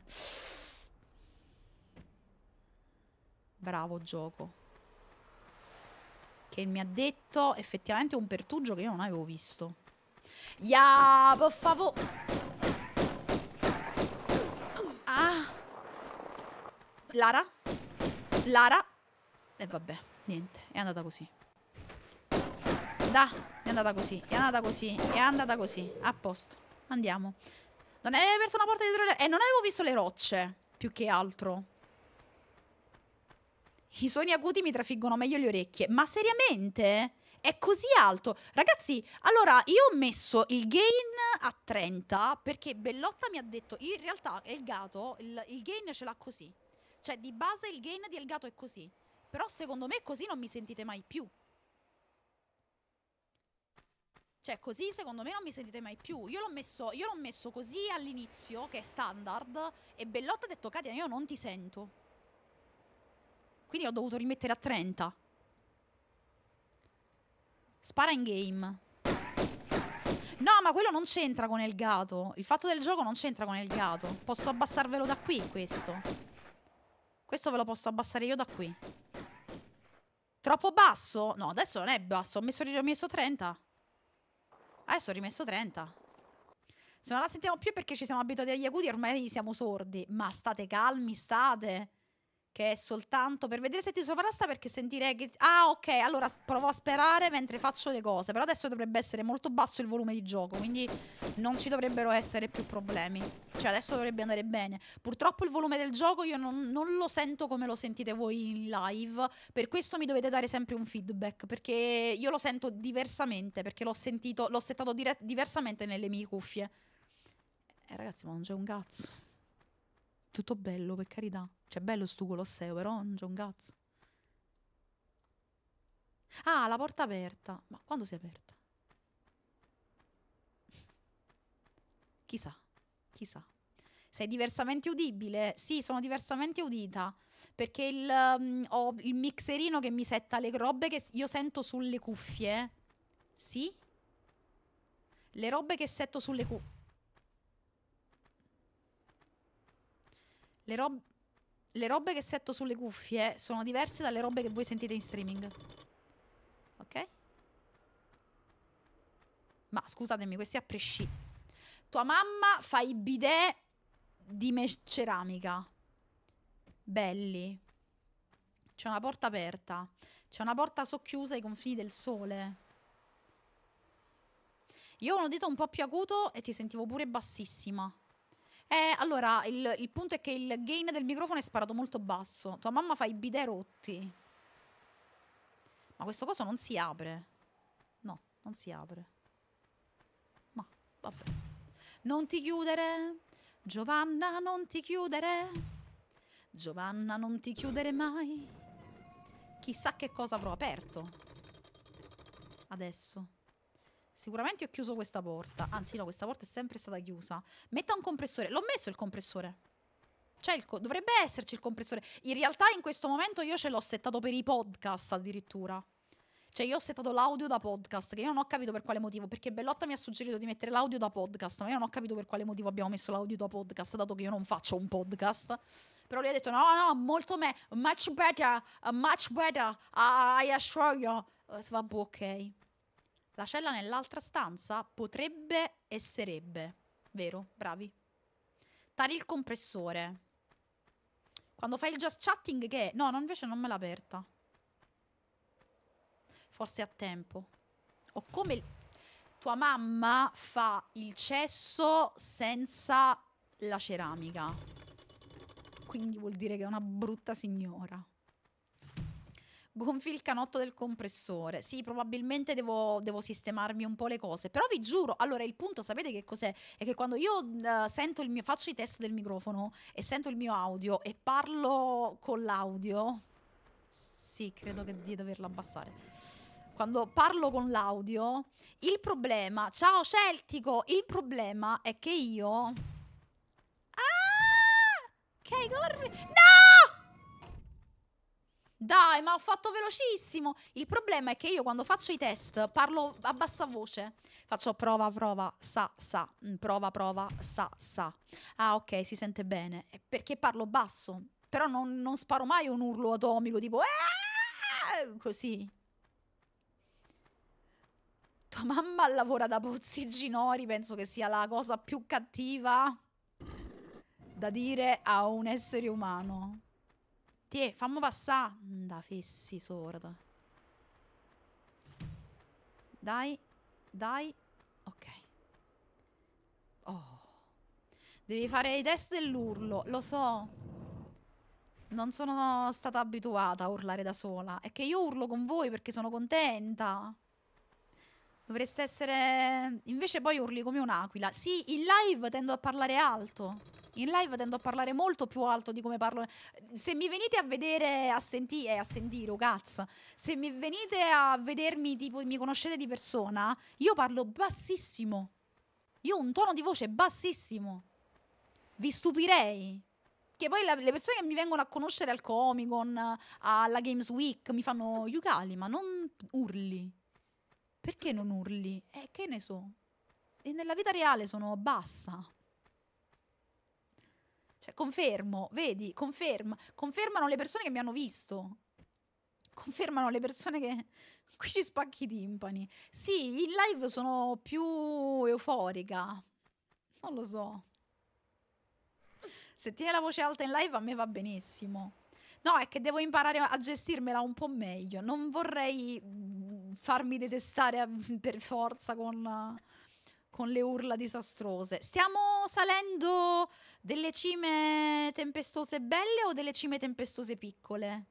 Speaker 1: Bravo gioco che mi ha detto effettivamente un pertugio che io non avevo visto. Ya, yeah, per favore. Lara? Lara? E eh, vabbè, niente, è andata così. Da, è andata così, è andata così, è andata così. A posto, andiamo. Non avevo aperto una porta dietro le... E eh, non avevo visto le rocce, più che altro. I suoni acuti mi trafiggono meglio le orecchie. Ma seriamente? È così alto. Ragazzi, allora io ho messo il gain a 30 perché Bellotta mi ha detto, in realtà il gato, il, il gain ce l'ha così. Cioè, di base il gain di Elgato è così. Però secondo me così non mi sentite mai più. Cioè, così secondo me non mi sentite mai più. Io l'ho messo, messo, così all'inizio, che è standard, e Bellotta ha detto, Katia, io non ti sento. Quindi ho dovuto rimettere a 30. Spara in game. No, ma quello non c'entra con Elgato. Il fatto del gioco non c'entra con Elgato. Posso abbassarvelo da qui, questo. Questo ve lo posso abbassare io da qui. Troppo basso? No, adesso non è basso. Ho messo, rimesso 30. Adesso ho rimesso 30. Se non la sentiamo più è perché ci siamo abituati agli acuti, ormai siamo sordi. Ma state calmi, state che è soltanto per vedere se ti sovrasta perché sentirei che... Ah ok, allora provo a sperare mentre faccio le cose, però adesso dovrebbe essere molto basso il volume di gioco, quindi non ci dovrebbero essere più problemi. Cioè adesso dovrebbe andare bene. Purtroppo il volume del gioco io non, non lo sento come lo sentite voi in live, per questo mi dovete dare sempre un feedback, perché io lo sento diversamente, perché l'ho sentito, l'ho settato diversamente nelle mie cuffie. Eh ragazzi, ma non c'è un cazzo. Tutto bello, per carità. C'è cioè, bello sto Colosseo, però non c'è un cazzo. Ah, la porta aperta. Ma quando si è aperta? Chissà, chissà. Sei diversamente udibile? Sì, sono diversamente udita. Perché il, um, ho il mixerino che mi setta le robe che io sento sulle cuffie. Sì? Le robe che setto sulle cuffie. Le robe le robe che setto sulle cuffie sono diverse dalle robe che voi sentite in streaming. Ok? Ma scusatemi, questi a prescindere. Tua mamma fa i bidè di ceramica. Belli. C'è una porta aperta. C'è una porta socchiusa ai confini del sole. Io ho un dito un po' più acuto e ti sentivo pure bassissima. Eh, allora, il, il, punto è che il gain del microfono è sparato molto basso. Tua mamma fa i bidè rotti. Ma questo coso non si apre. No, non si apre. Ma, vabbè. Non ti chiudere, Giovanna, non ti chiudere. Giovanna, non ti chiudere mai. Chissà che cosa avrò aperto. Adesso. Sicuramente ho chiuso questa porta. Anzi, no, questa porta è sempre stata chiusa. Metta un compressore. L'ho messo il compressore. C'è cioè, il co dovrebbe esserci il compressore. In realtà, in questo momento io ce l'ho settato per i podcast addirittura. Cioè, io ho settato l'audio da podcast, che io non ho capito per quale motivo, perché Bellotta mi ha suggerito di mettere l'audio da podcast, ma io non ho capito per quale motivo abbiamo messo l'audio da podcast, dato che io non faccio un podcast. Però lui ha detto, no, no, molto me, much better, much better, I assure you. Vabbè, ok. La cella nell'altra stanza potrebbe e sarebbe. Vero, bravi. Tari il compressore. Quando fai il just chatting che... No, no invece non me l'ha aperta. Forse a tempo. O come... Tua mamma fa il cesso senza la ceramica. Quindi vuol dire che è una brutta signora gonfi il canotto del compressore. Sì, probabilmente devo, devo, sistemarmi un po' le cose. Però vi giuro, allora il punto, sapete che cos'è? È che quando io uh, sento il mio, faccio i test del microfono e sento il mio audio e parlo con l'audio. Sì, credo che di doverlo abbassare quando parlo con l'audio, il problema, ciao Celtico, il problema è che io... Ah! Ok, corri! No! Dai, ma ho fatto velocissimo. Il problema è che io quando faccio i test parlo a bassa voce. Faccio prova, prova, sa, sa, mm, prova, prova, sa, sa. Ah, ok, si sente bene. Eh, perché parlo basso. Però non, non sparo mai un urlo atomico tipo... Aaah! Così. Tua mamma lavora da Pozziginori, penso che sia la cosa più cattiva da dire a un essere umano. Tiè, fammi passà. Da fessi sordo. Dai, dai. Ok. Oh. Devi fare i test dell'urlo, lo so. Non sono stata abituata a urlare da sola. È che io urlo con voi perché sono contenta. Dovreste essere... Invece poi urli come un'aquila. Sì, in live tendo a parlare alto. In live tendo a parlare molto più alto di come parlo. Se mi venite a vedere, a sentire, eh, a sentire, oh cazzo. Se mi venite a vedermi, tipo, mi conoscete di persona, io parlo bassissimo. Io ho un tono di voce bassissimo. Vi stupirei. Che poi la, le persone che mi vengono a conoscere al Comic Con, alla Games Week, mi fanno Yukali, ma non urli. Perché non urli? Eh, che ne so? E nella vita reale sono bassa. Cioè, confermo, vedi, conferma. Confermano le persone che mi hanno visto. Confermano le persone che... Qui ci spacchi i timpani. Sì, in live sono più euforica. Non lo so. Sentire la voce alta in live a me va benissimo. No, è che devo imparare a gestirmela un po' meglio. Non vorrei farmi detestare eh, per forza con, con le urla disastrose. Stiamo salendo delle cime tempestose belle o delle cime tempestose piccole?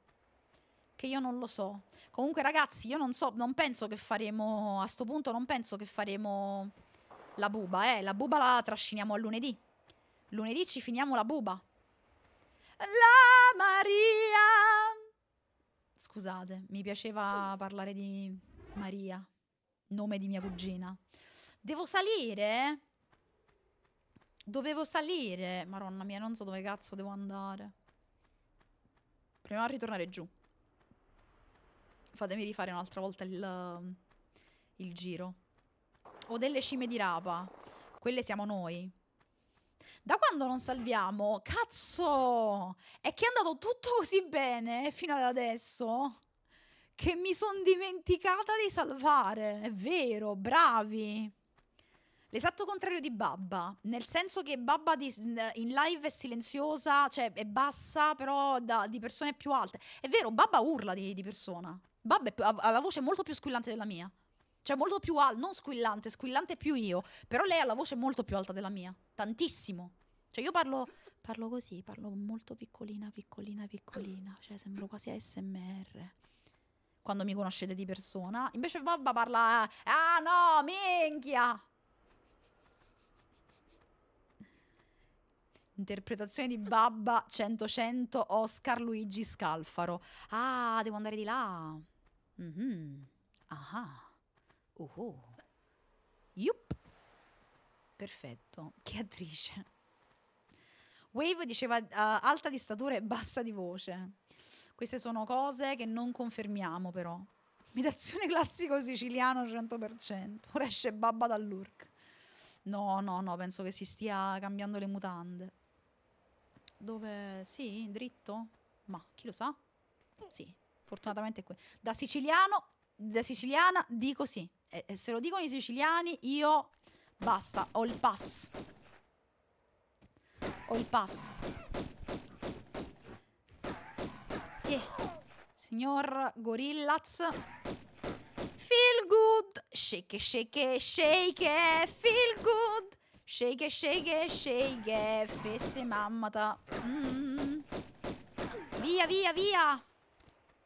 Speaker 1: Che io non lo so. Comunque, ragazzi, io non so, non penso che faremo. A sto punto, non penso che faremo la buba, eh. La buba la trasciniamo a lunedì. Lunedì ci finiamo la buba. La Maria! Scusate, mi piaceva parlare di Maria, nome di mia cugina. Devo salire? Dovevo salire. Maronna mia, non so dove cazzo devo andare. Proviamo a ritornare giù. Fatemi rifare un'altra volta il, il giro. Ho delle cime di rapa. Quelle siamo noi. Da quando non salviamo? Cazzo! È che è andato tutto così bene fino ad adesso che mi sono dimenticata di salvare. È vero, bravi. L'esatto contrario di Babba, nel senso che Babba di, in live è silenziosa, cioè è bassa, però da, di persone più alte. È vero, Babba urla di, di persona. Babba più, ha la voce molto più squillante della mia. Cioè molto più alta, non squillante, squillante più io, però lei ha la voce molto più alta della mia, tantissimo. Cioè io parlo, parlo così, parlo molto piccolina, piccolina, piccolina, cioè sembro quasi ASMR quando mi conoscete di persona. Invece Bobba parla, ah no, minchia! Interpretazione di Babba 100-100 Oscar Luigi Scalfaro. Ah, devo andare di là. mm -hmm. Ah. Uh-huh. Yup. Perfetto. Che attrice. Wave diceva uh, alta di statura e bassa di voce. Queste sono cose che non confermiamo però. Imitazione classico siciliano al 100%. Ora esce babba dall'Urk. No, no, no, penso che si stia cambiando le mutande. Dove? Sì, dritto? Ma chi lo sa? Sì, fortunatamente è qui. Da siciliano, da siciliana dico sì. E, e se lo dicono i siciliani, io basta, ho il pass. Ho il pass. Grazie, signor Gorillaz. Feel good, shake, shake, shake, feel good. Shake, shake, shake, fesse mamma. Mm. Via, via, via.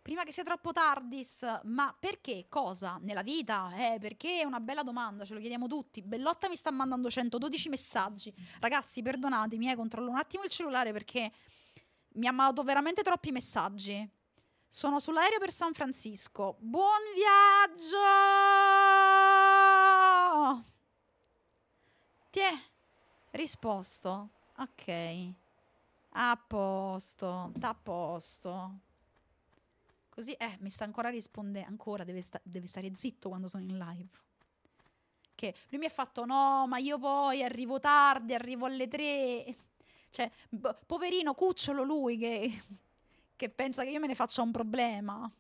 Speaker 1: Prima che sia troppo tardis, ma perché? Cosa? Nella vita? Eh, perché è una bella domanda, ce lo chiediamo tutti. Bellotta mi sta mandando 112 messaggi. Ragazzi, perdonatemi, eh, controllo un attimo il cellulare perché mi ha mandato veramente troppi messaggi. Sono sull'aereo per San Francisco. Buon viaggio! Ti è risposto. Ok. A posto, a posto. Così, eh, mi sta ancora rispondendo, ancora deve, sta- deve stare zitto quando sono in live che lui mi ha fatto no, ma io poi arrivo tardi, arrivo alle tre. Cioè, bo- poverino cucciolo lui che, che pensa che io me ne faccia un problema.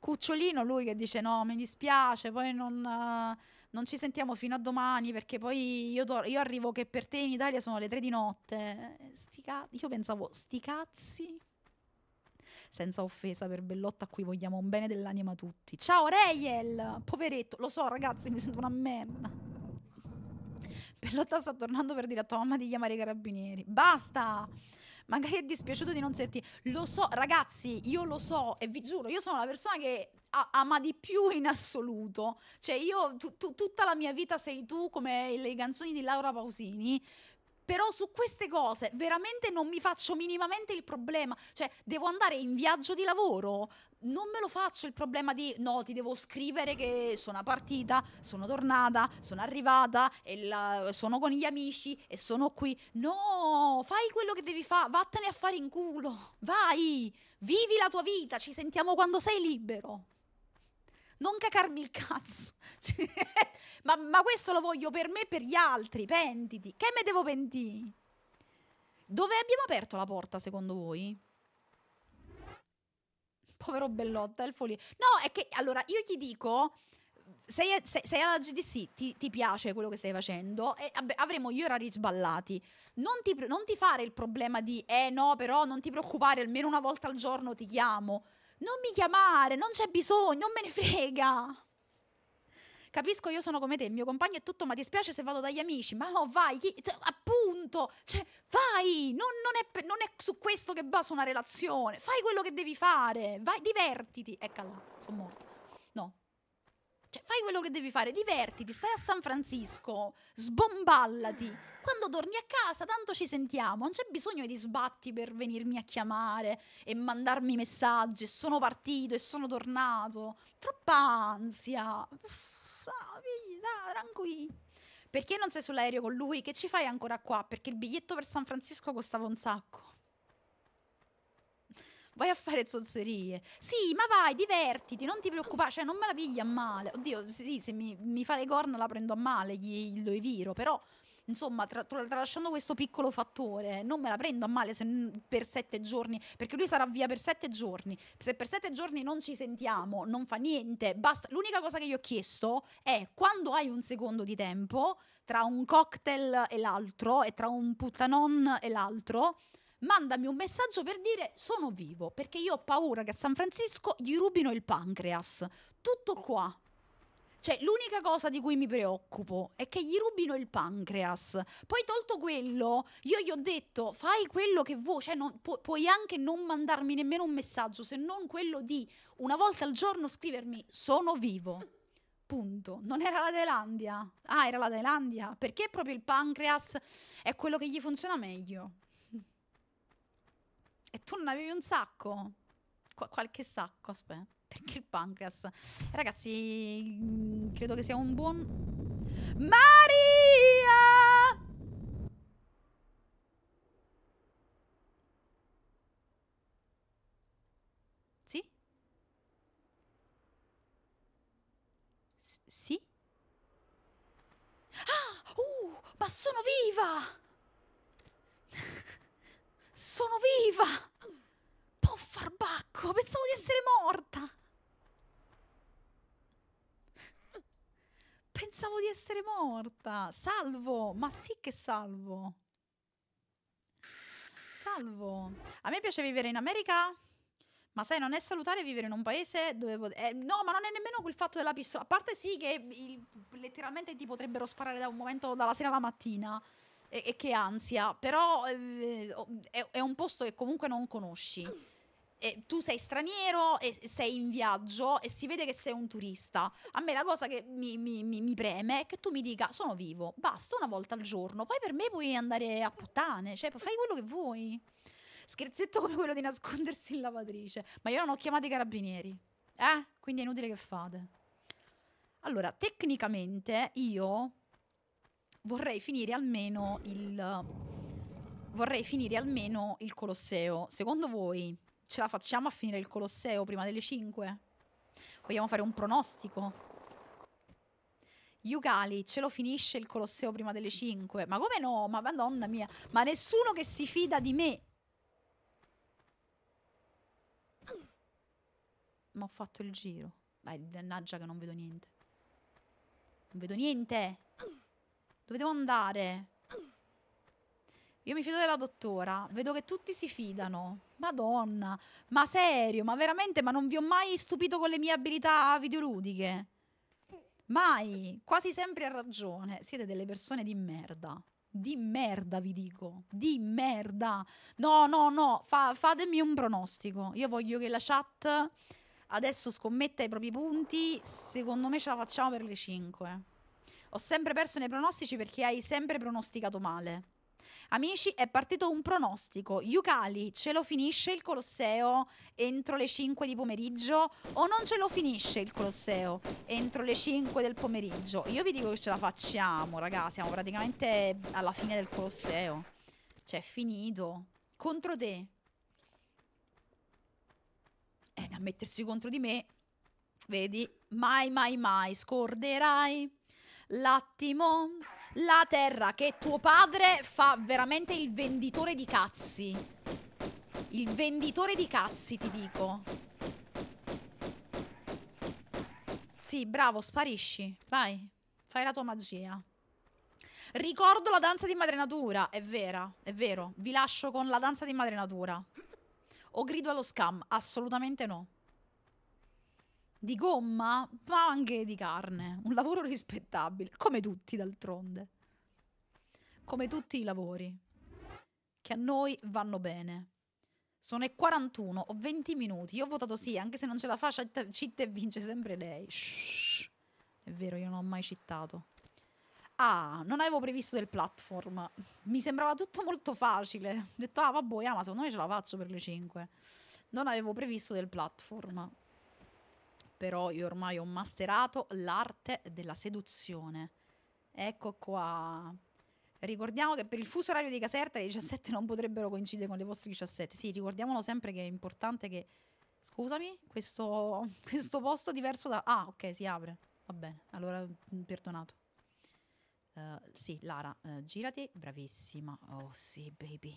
Speaker 1: Cucciolino lui che dice no, mi dispiace, poi non... Uh, non ci sentiamo fino a domani perché poi io, do- io, arrivo che per te in Italia sono le tre di notte. Ca- io pensavo, sti cazzi. Senza offesa per Bellotta, a cui vogliamo un bene dell'anima tutti. Ciao Reiel, poveretto, lo so ragazzi, mi sento una merda. Pellotta sta tornando per dire a tua mamma di chiamare i carabinieri. Basta! Magari è dispiaciuto di non sentirti. Lo so, ragazzi, io lo so e vi giuro, io sono la persona che ama di più in assoluto. Cioè, io, tu, tu, tutta la mia vita sei tu, come le canzoni di Laura Pausini però su queste cose veramente non mi faccio minimamente il problema, cioè devo andare in viaggio di lavoro, non me lo faccio il problema di no, ti devo scrivere che sono partita, sono tornata, sono arrivata, la, sono con gli amici e sono qui. No, fai quello che devi fare, vattene a fare in culo, vai, vivi la tua vita, ci sentiamo quando sei libero non cacarmi il cazzo. Cioè, ma, ma, questo lo voglio per me e per gli altri, pentiti. Che me devo pentire? Dove abbiamo aperto la porta, secondo voi? Povero Bellotta, il folio. No, è che, allora, io gli dico... Sei, sei, sei alla GDC, ti, ti, piace quello che stai facendo, e avremo gli orari sballati. Non ti, non ti fare il problema di, eh no, però non ti preoccupare, almeno una volta al giorno ti chiamo non mi chiamare, non c'è bisogno, non me ne frega. Capisco, io sono come te, il mio compagno è tutto, ma ti spiace se vado dagli amici, ma no, vai, chi, appunto, cioè, vai, non, non, è, non, è, su questo che basa una relazione, fai quello che devi fare, vai, divertiti. Eccola, sono morta. No, cioè, fai quello che devi fare, divertiti, stai a San Francisco, sbomballati. Quando torni a casa, tanto ci sentiamo, non c'è bisogno di sbatti per venirmi a chiamare e mandarmi messaggi, E sono partito e sono tornato. Troppa ansia. Uff, ah, tranquilli. Perché non sei sull'aereo con lui? Che ci fai ancora qua? Perché il biglietto per San Francisco costava un sacco vai a fare zozzerie. Sì, ma vai, divertiti, non ti preoccupare, cioè non me la piglia a male. Oddio, sì, se mi, mi fa le corna la prendo a male, gli, lo eviro, però insomma, tra, tralasciando questo piccolo fattore, non me la prendo a male se per sette giorni, perché lui sarà via per sette giorni. Se per sette giorni non ci sentiamo, non fa niente, basta. L'unica cosa che gli ho chiesto è quando hai un secondo di tempo tra un cocktail e l'altro e tra un puttanon e l'altro, mandami un messaggio per dire sono vivo, perché io ho paura che a San Francisco gli rubino il pancreas. Tutto qua. Cioè, l'unica cosa di cui mi preoccupo è che gli rubino il pancreas. Poi tolto quello, io gli ho detto, fai quello che vuoi, cioè non, pu- puoi anche non mandarmi nemmeno un messaggio, se non quello di una volta al giorno scrivermi sono vivo. Punto. Non era la Thailandia. Ah, era la Thailandia. Perché proprio il pancreas è quello che gli funziona meglio. E tu non avevi un sacco? Qu- qualche sacco, aspetta, eh. perché il pancreas. Ragazzi, mm, credo che sia un buon... Maria! Sì? S- sì? Ah! Uh! Ma sono viva! Sono viva! Poffarbacco, pensavo di essere morta! Pensavo di essere morta! Salvo! Ma sì che salvo! Salvo! A me piace vivere in America? Ma sai, non è salutare vivere in un paese dove... Eh, no, ma non è nemmeno quel fatto della pistola. A parte sì che il, letteralmente ti potrebbero sparare da un momento dalla sera alla mattina e, e che ansia, però eh, è, è, un posto che comunque non conosci. E tu sei straniero e sei in viaggio e si vede che sei un turista. A me la cosa che mi, mi, mi, mi preme è che tu mi dica sono vivo, basta una volta al giorno, poi per me puoi andare a puttane, cioè fai quello che vuoi. Scherzetto come quello di nascondersi in lavatrice, ma io non ho chiamato i carabinieri. Eh? Quindi è inutile che fate. Allora, tecnicamente io vorrei finire almeno il vorrei finire almeno il Colosseo. Secondo voi ce la facciamo a finire il Colosseo prima delle 5? Vogliamo fare un pronostico? Yugali ce lo finisce il Colosseo prima delle 5. Ma come no? Ma madonna mia, ma nessuno che si fida di me. Ma ho fatto il giro. Vai, mannaggia che non vedo niente. Non vedo niente. Dove devo andare? Io mi fido della dottora, vedo che tutti si fidano. Madonna, ma serio, ma veramente, ma non vi ho mai stupito con le mie abilità videoludiche. Mai, quasi sempre ha ragione. Siete delle persone di merda. Di merda, vi dico. Di merda. No, no, no, Fa, fatemi un pronostico. Io voglio che la chat adesso scommetta i propri punti. Secondo me ce la facciamo per le 5. Ho sempre perso nei pronostici perché hai sempre pronosticato male. Amici, è partito un pronostico. Yukali, ce lo finisce il Colosseo entro le 5 di pomeriggio o non ce lo finisce il Colosseo entro le 5 del pomeriggio? Io vi dico che ce la facciamo, raga, siamo praticamente alla fine del Colosseo. Cioè, è finito. Contro te. Eh, a mettersi contro di me, vedi, mai, mai, mai scorderai. L'attimo, la terra che tuo padre fa veramente il venditore di cazzi. Il venditore di cazzi, ti dico. Sì, bravo, sparisci. Vai, fai la tua magia. Ricordo la danza di madre natura, è vera, è vero. Vi lascio con la danza di madre natura. O grido allo scam? Assolutamente no di gomma, ma anche di carne. Un lavoro rispettabile, come tutti d'altronde. Come tutti i lavori che a noi vanno bene. Sono e 41, ho 20 minuti. Io ho votato sì, anche se non ce la faccio, citta e vince sempre lei. Shhh. È vero, io non ho mai citato. Ah, non avevo previsto del platform. Mi sembrava tutto molto facile. Ho detto, ah, vabbè, ah, ma secondo me ce la faccio per le 5. Non avevo previsto del platform però io ormai ho masterato l'arte della seduzione. Ecco qua. Ricordiamo che per il fuso orario di Caserta le 17 non potrebbero coincidere con le vostre 17. Sì, ricordiamolo sempre che è importante che... Scusami, questo, questo posto diverso da... Ah, ok, si apre. Va bene, allora mm, perdonato. Uh, sì, Lara, uh, girati, bravissima. Oh sì, baby.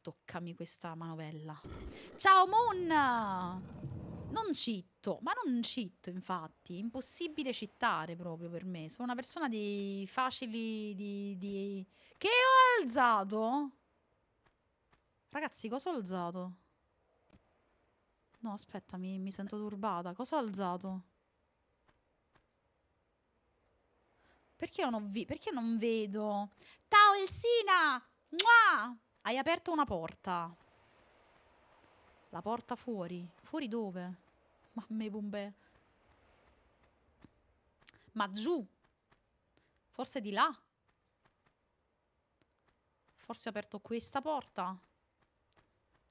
Speaker 1: Toccami questa manovella. Ciao Moon! non citto, ma non citto infatti, impossibile citare proprio per me, sono una persona di facili, di, di... Che ho alzato? Ragazzi, cosa ho alzato? No, aspetta, mi, mi sento turbata, cosa ho alzato? Perché non, vi perché non vedo? Ciao Elsina! Hai aperto una porta. La porta fuori. Fuori dove? Mamma bombe. Ma giù. Forse di là. Forse ho aperto questa porta.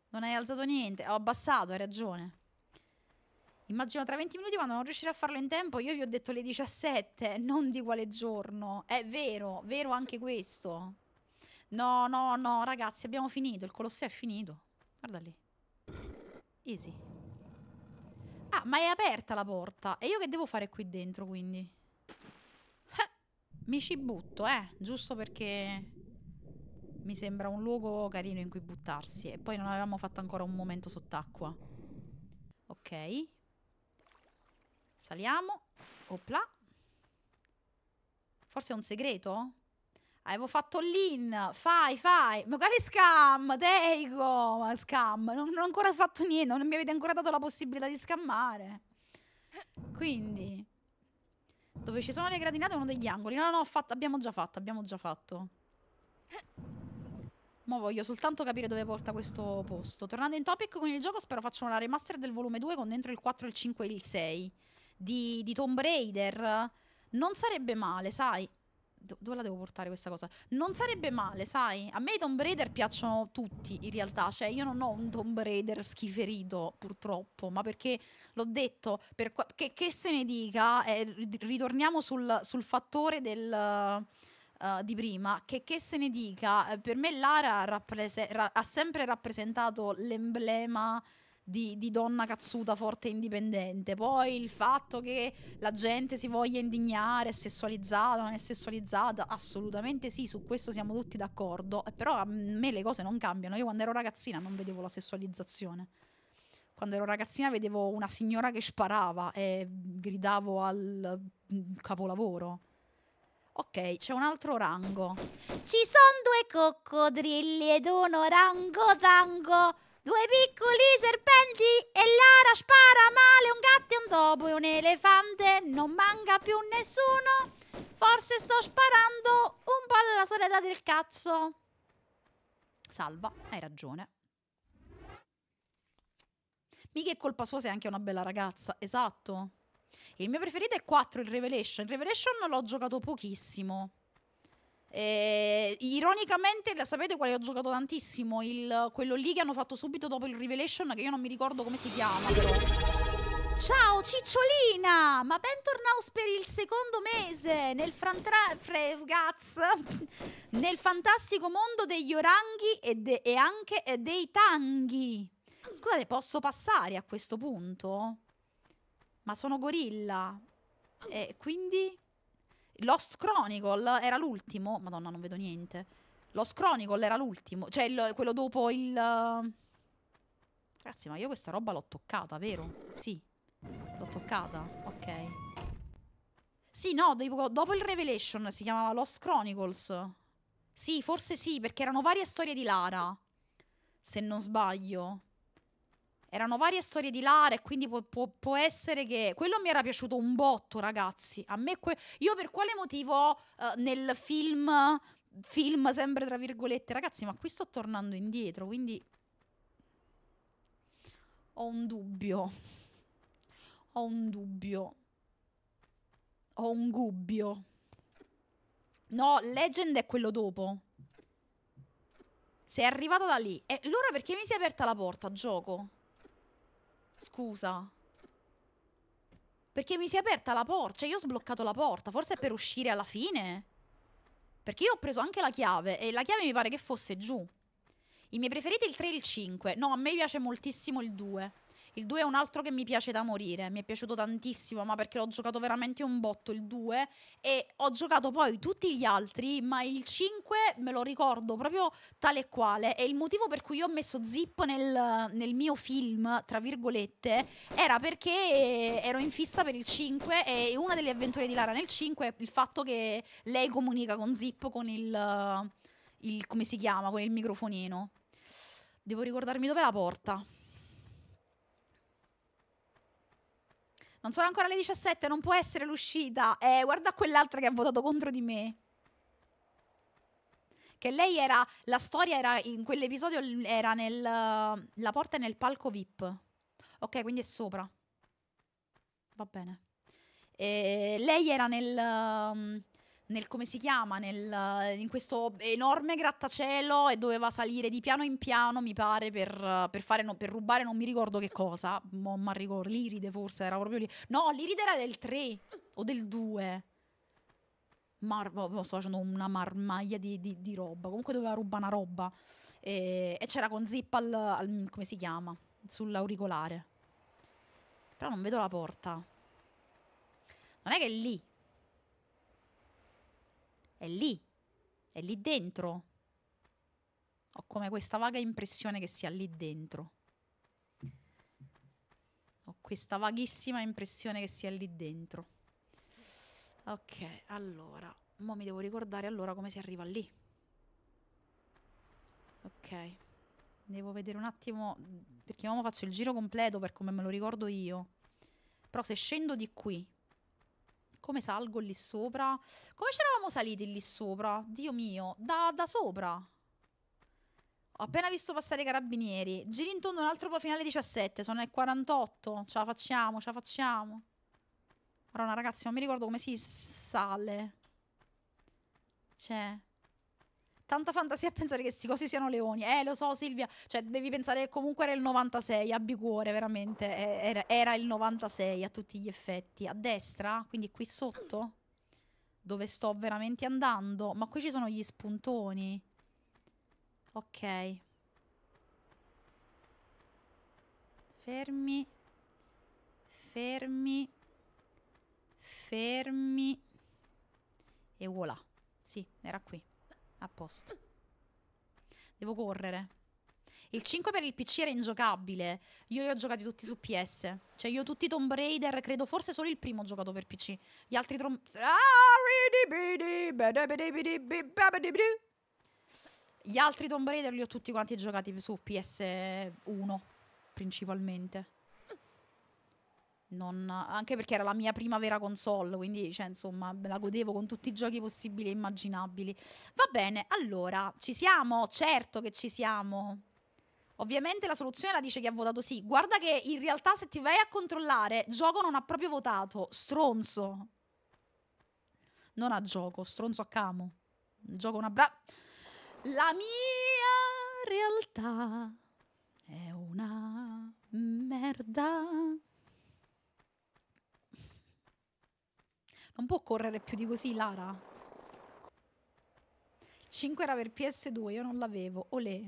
Speaker 1: Non hai alzato niente. Ho abbassato, hai ragione. Immagino tra 20 minuti quando non riuscire a farlo in tempo. Io vi ho detto le 17, non di quale giorno. È vero, vero anche questo. No, no, no, ragazzi, abbiamo finito. Il Colosseo è finito. Guarda lì. Easy. Ah, ma è aperta la porta. E io che devo fare qui dentro, quindi? Eh, mi ci butto, eh. Giusto perché mi sembra un luogo carino in cui buttarsi. E poi non avevamo fatto ancora un momento sott'acqua. Ok. Saliamo. Opla. Forse è un segreto? Avevo fatto l'in, fai, fai, ma quale scam, Teico, ma scam, non, non ho ancora fatto niente, non mi avete ancora dato la possibilità di scammare. Quindi, dove ci sono le gradinate è uno degli angoli, no, no, ho fatto, abbiamo già fatto, abbiamo già fatto. Ma voglio soltanto capire dove porta questo posto. Tornando in topic con il gioco, spero facciano la remaster del volume 2 con dentro il 4, il 5 e il 6 di, di Tomb Raider. Non sarebbe male, sai? do- dove la devo portare questa cosa? Non sarebbe male, sai? A me i Tomb Raider piacciono tutti in realtà, cioè io non ho un Tomb Raider schiferito purtroppo, ma perché l'ho detto, per qua- che, che, se ne dica, eh, ritorniamo sul, sul fattore del... Uh, di prima, che, che se ne dica, eh, per me Lara rapprese- ra- ha sempre rappresentato l'emblema uh, di, di, donna cazzuta, forte e indipendente. Poi il fatto che la gente si voglia indignare, è sessualizzata, non è sessualizzata, assolutamente sì, su questo siamo tutti d'accordo. Eh, però a me le cose non cambiano. Io quando ero ragazzina non vedevo la sessualizzazione. Quando ero ragazzina vedevo una signora che sparava e gridavo al mm, capolavoro. Ok, c'è un altro rango. Ci sono due coccodrilli ed uno rango tango. Due piccoli serpenti e Lara spara male un gatto e un topo e un elefante. Non manca più nessuno. Forse sto sparando un po' alla sorella del cazzo. Salva, hai ragione. Mica è colpa sua se è anche una bella ragazza. Esatto. Il mio preferito è 4, il Revelation. Il Revelation l'ho giocato pochissimo. Eh, ironicamente, sapete quale ho giocato tantissimo? Il, quello lì che hanno fatto subito dopo il Revelation, che io non mi ricordo come si chiama. Però. Ciao Cicciolina, ma bentornaus per il secondo mese nel, Gats, nel fantastico mondo degli oranghi e, de e anche dei tanghi. Scusate, posso passare a questo punto? Ma sono gorilla. E eh, quindi... Lost Chronicle era l'ultimo. Madonna, non vedo niente. Lost Chronicle era l'ultimo. Cioè, il, quello dopo il. Ragazzi, ma io questa roba l'ho toccata, vero? Sì. L'ho toccata. Ok. Sì, no, dopo, dopo il Revelation si chiamava Lost Chronicles. Sì, forse sì, perché erano varie storie di Lara. Se non sbaglio erano varie storie di Lara e quindi può, può, può, essere che quello mi era piaciuto un botto, ragazzi. A me que- io per quale motivo uh, nel film film sempre tra virgolette, ragazzi, ma qui sto tornando indietro, quindi ho un dubbio. Ho un dubbio. Ho un dubbio. No, Legend è quello dopo. sei arrivata da lì. E allora perché mi si è aperta la porta, gioco? Scusa. Perché mi si è aperta la porta? Cioè, io ho sbloccato la porta. Forse è per uscire alla fine? Perché io ho preso anche la chiave e la chiave mi pare che fosse giù. I miei preferiti il 3 e il 5. No, a me piace moltissimo il 2. Il 2 è un altro che mi piace da morire, mi è piaciuto tantissimo, ma perché l'ho giocato veramente un botto il 2 e ho giocato poi tutti gli altri, ma il 5 me lo ricordo proprio tale e quale e il motivo per cui io ho messo Zip nel, nel mio film, tra virgolette, era perché ero in fissa per il 5 e una delle avventure di Lara nel 5 è il fatto che lei comunica con Zip con il, il come si chiama, con il microfonino. Devo ricordarmi dove è la porta. non sono ancora le 17, non può essere l'uscita. Eh, guarda quell'altra che ha votato contro di me. Che lei era, la storia era, in quell'episodio era nel, la porta è nel palco VIP. Ok, quindi è sopra. Va bene. E eh, lei era nel nel come si chiama, nel, in questo enorme grattacielo e doveva salire di piano in piano, mi pare, per, per, fare, no, per rubare non mi ricordo che cosa, mamma ricordo, l'iride forse era proprio lì. No, l'iride era del 3 o del 2. Mar- boh, boh, sto facendo una marmaglia di, di, di, roba. Comunque doveva rubare una roba. E, e c'era con zip al, al, come si chiama? Sull'auricolare. Però non vedo la porta. Non è che è lì è lì, è lì dentro. Ho come questa vaga impressione che sia lì dentro. Ho questa vaghissima impressione che sia lì dentro. Ok, allora, mo mi devo ricordare allora come si arriva lì. Ok. Devo vedere un attimo perché ora faccio il giro completo per come me lo ricordo io. Però se scendo di qui come salgo lì sopra? Come c'eravamo saliti lì sopra? Dio mio, da, da sopra. Ho appena visto passare i carabinieri. Giri intorno un altro po' finale 17. Sono al 48. Ce la facciamo, ce la facciamo. Maronna, ragazzi, non mi ricordo come si sale. Cioè tanta fantasia a pensare che sti cosi siano leoni. Eh, lo so, Silvia, cioè devi pensare che comunque era il 96, abbi cuore, veramente. Eh, era, era il 96 a tutti gli effetti. A destra, quindi qui sotto, dove sto veramente andando. Ma qui ci sono gli spuntoni. Ok. Fermi. Fermi. Fermi. E voilà. Sì, era qui. A posto. Devo correre. Il 5 per il PC era ingiocabile. Io li ho giocati tutti su PS. Cioè, io tutti i Tomb Raider, credo forse solo il primo ho giocato per PC. Gli altri trom... Gli altri Tomb Raider li ho tutti quanti giocati su PS1, principalmente non, anche perché era la mia prima vera console, quindi cioè, insomma me la godevo con tutti i giochi possibili e immaginabili. Va bene, allora ci siamo, certo che ci siamo. Ovviamente la soluzione la dice chi ha votato sì. Guarda che in realtà se ti vai a controllare, gioco non ha proprio votato. Stronzo. Non a gioco, stronzo a camo. Gioco una bra... La mia realtà è una merda. Non può correre più di così, Lara. 5 era per PS2, io non l'avevo. Olè.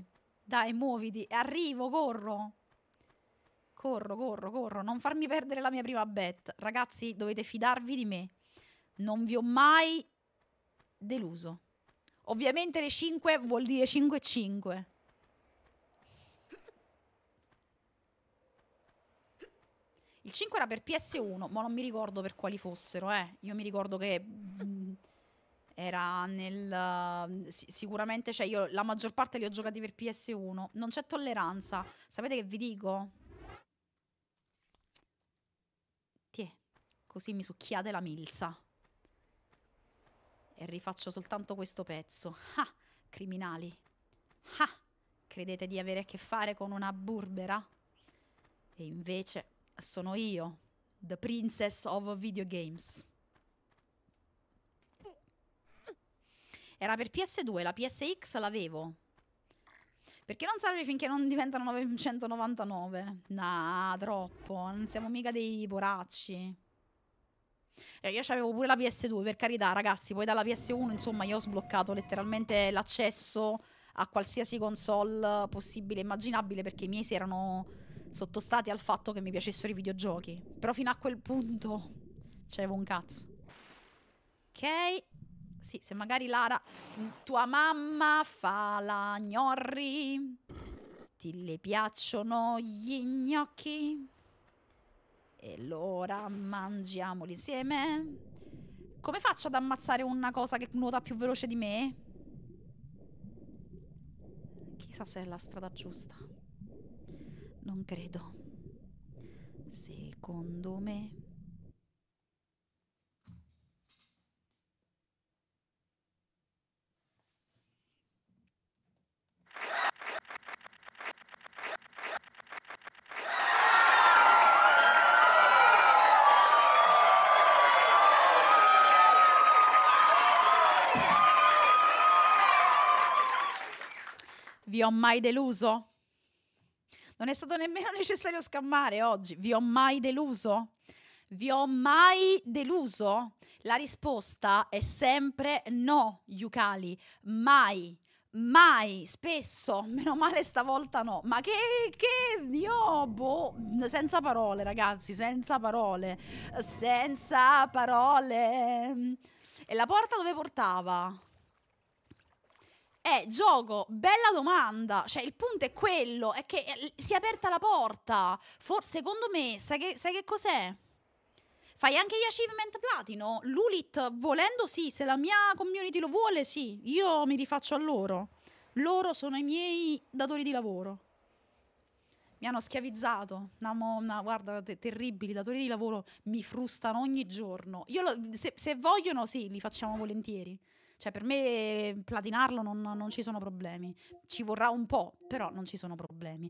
Speaker 1: Dai, muoviti. Arrivo, corro. Corro, corro, corro. Non farmi perdere la mia prima bet. Ragazzi, dovete fidarvi di me. Non vi ho mai deluso. Ovviamente le 5 vuol dire 5 e 5. Il 5 era per PS1, ma non mi ricordo per quali fossero, eh. Io mi ricordo che mh, mm, era nel... Uh, si- sicuramente, cioè io la maggior parte li ho giocati per PS1. Non c'è tolleranza. Sapete che vi dico? Tiè, così mi succhiate la milza. E rifaccio soltanto questo pezzo. Ah, criminali. Ah, credete di avere a che fare con una burbera? E invece sono io, the princess of videogames. Era per PS2, la PSX l'avevo. Perché non serve finché non diventano 999? Nah, troppo. Non siamo mica dei poracci. Eh, io avevo pure la PS2, per carità, ragazzi. Poi dalla PS1, insomma, io ho sbloccato letteralmente l'accesso a qualsiasi console possibile e immaginabile perché i miei si erano sottostati al fatto che mi piacessero i videogiochi. Però fino a quel punto c'avevo un cazzo. Ok. Sì, se magari Lara, mm, tua mamma fa la gnorri, ti le piacciono gli gnocchi e allora mangiamoli insieme. Come faccio ad ammazzare una cosa che nuota più veloce di me? Chissà se è la strada giusta. Non credo. Secondo me... Vi ho mai deluso? Non è stato nemmeno necessario scammare oggi. Vi ho mai deluso? Vi ho mai deluso? La risposta è sempre no, Yukali, mai. Mai, spesso, meno male stavolta no. Ma che, che io, boh, senza parole ragazzi, senza parole, senza parole. E la porta dove portava? Eh, gioco, bella domanda. Cioè, il punto è quello, è che eh, si è aperta la porta. For- secondo me, sai che, sai che cos'è? Fai anche gli achievement platino. L'Ulit, volendo sì, se la mia community lo vuole, sì. Io mi rifaccio a loro. Loro sono i miei datori di lavoro. Mi hanno schiavizzato, una, una guarda, te- terribili, datori di lavoro mi frustano ogni giorno. Lo, se, se vogliono, sì, li facciamo volentieri. Cioè, per me ehm, platinarlo non, non ci sono problemi. Ci vorrà un po', però non ci sono problemi.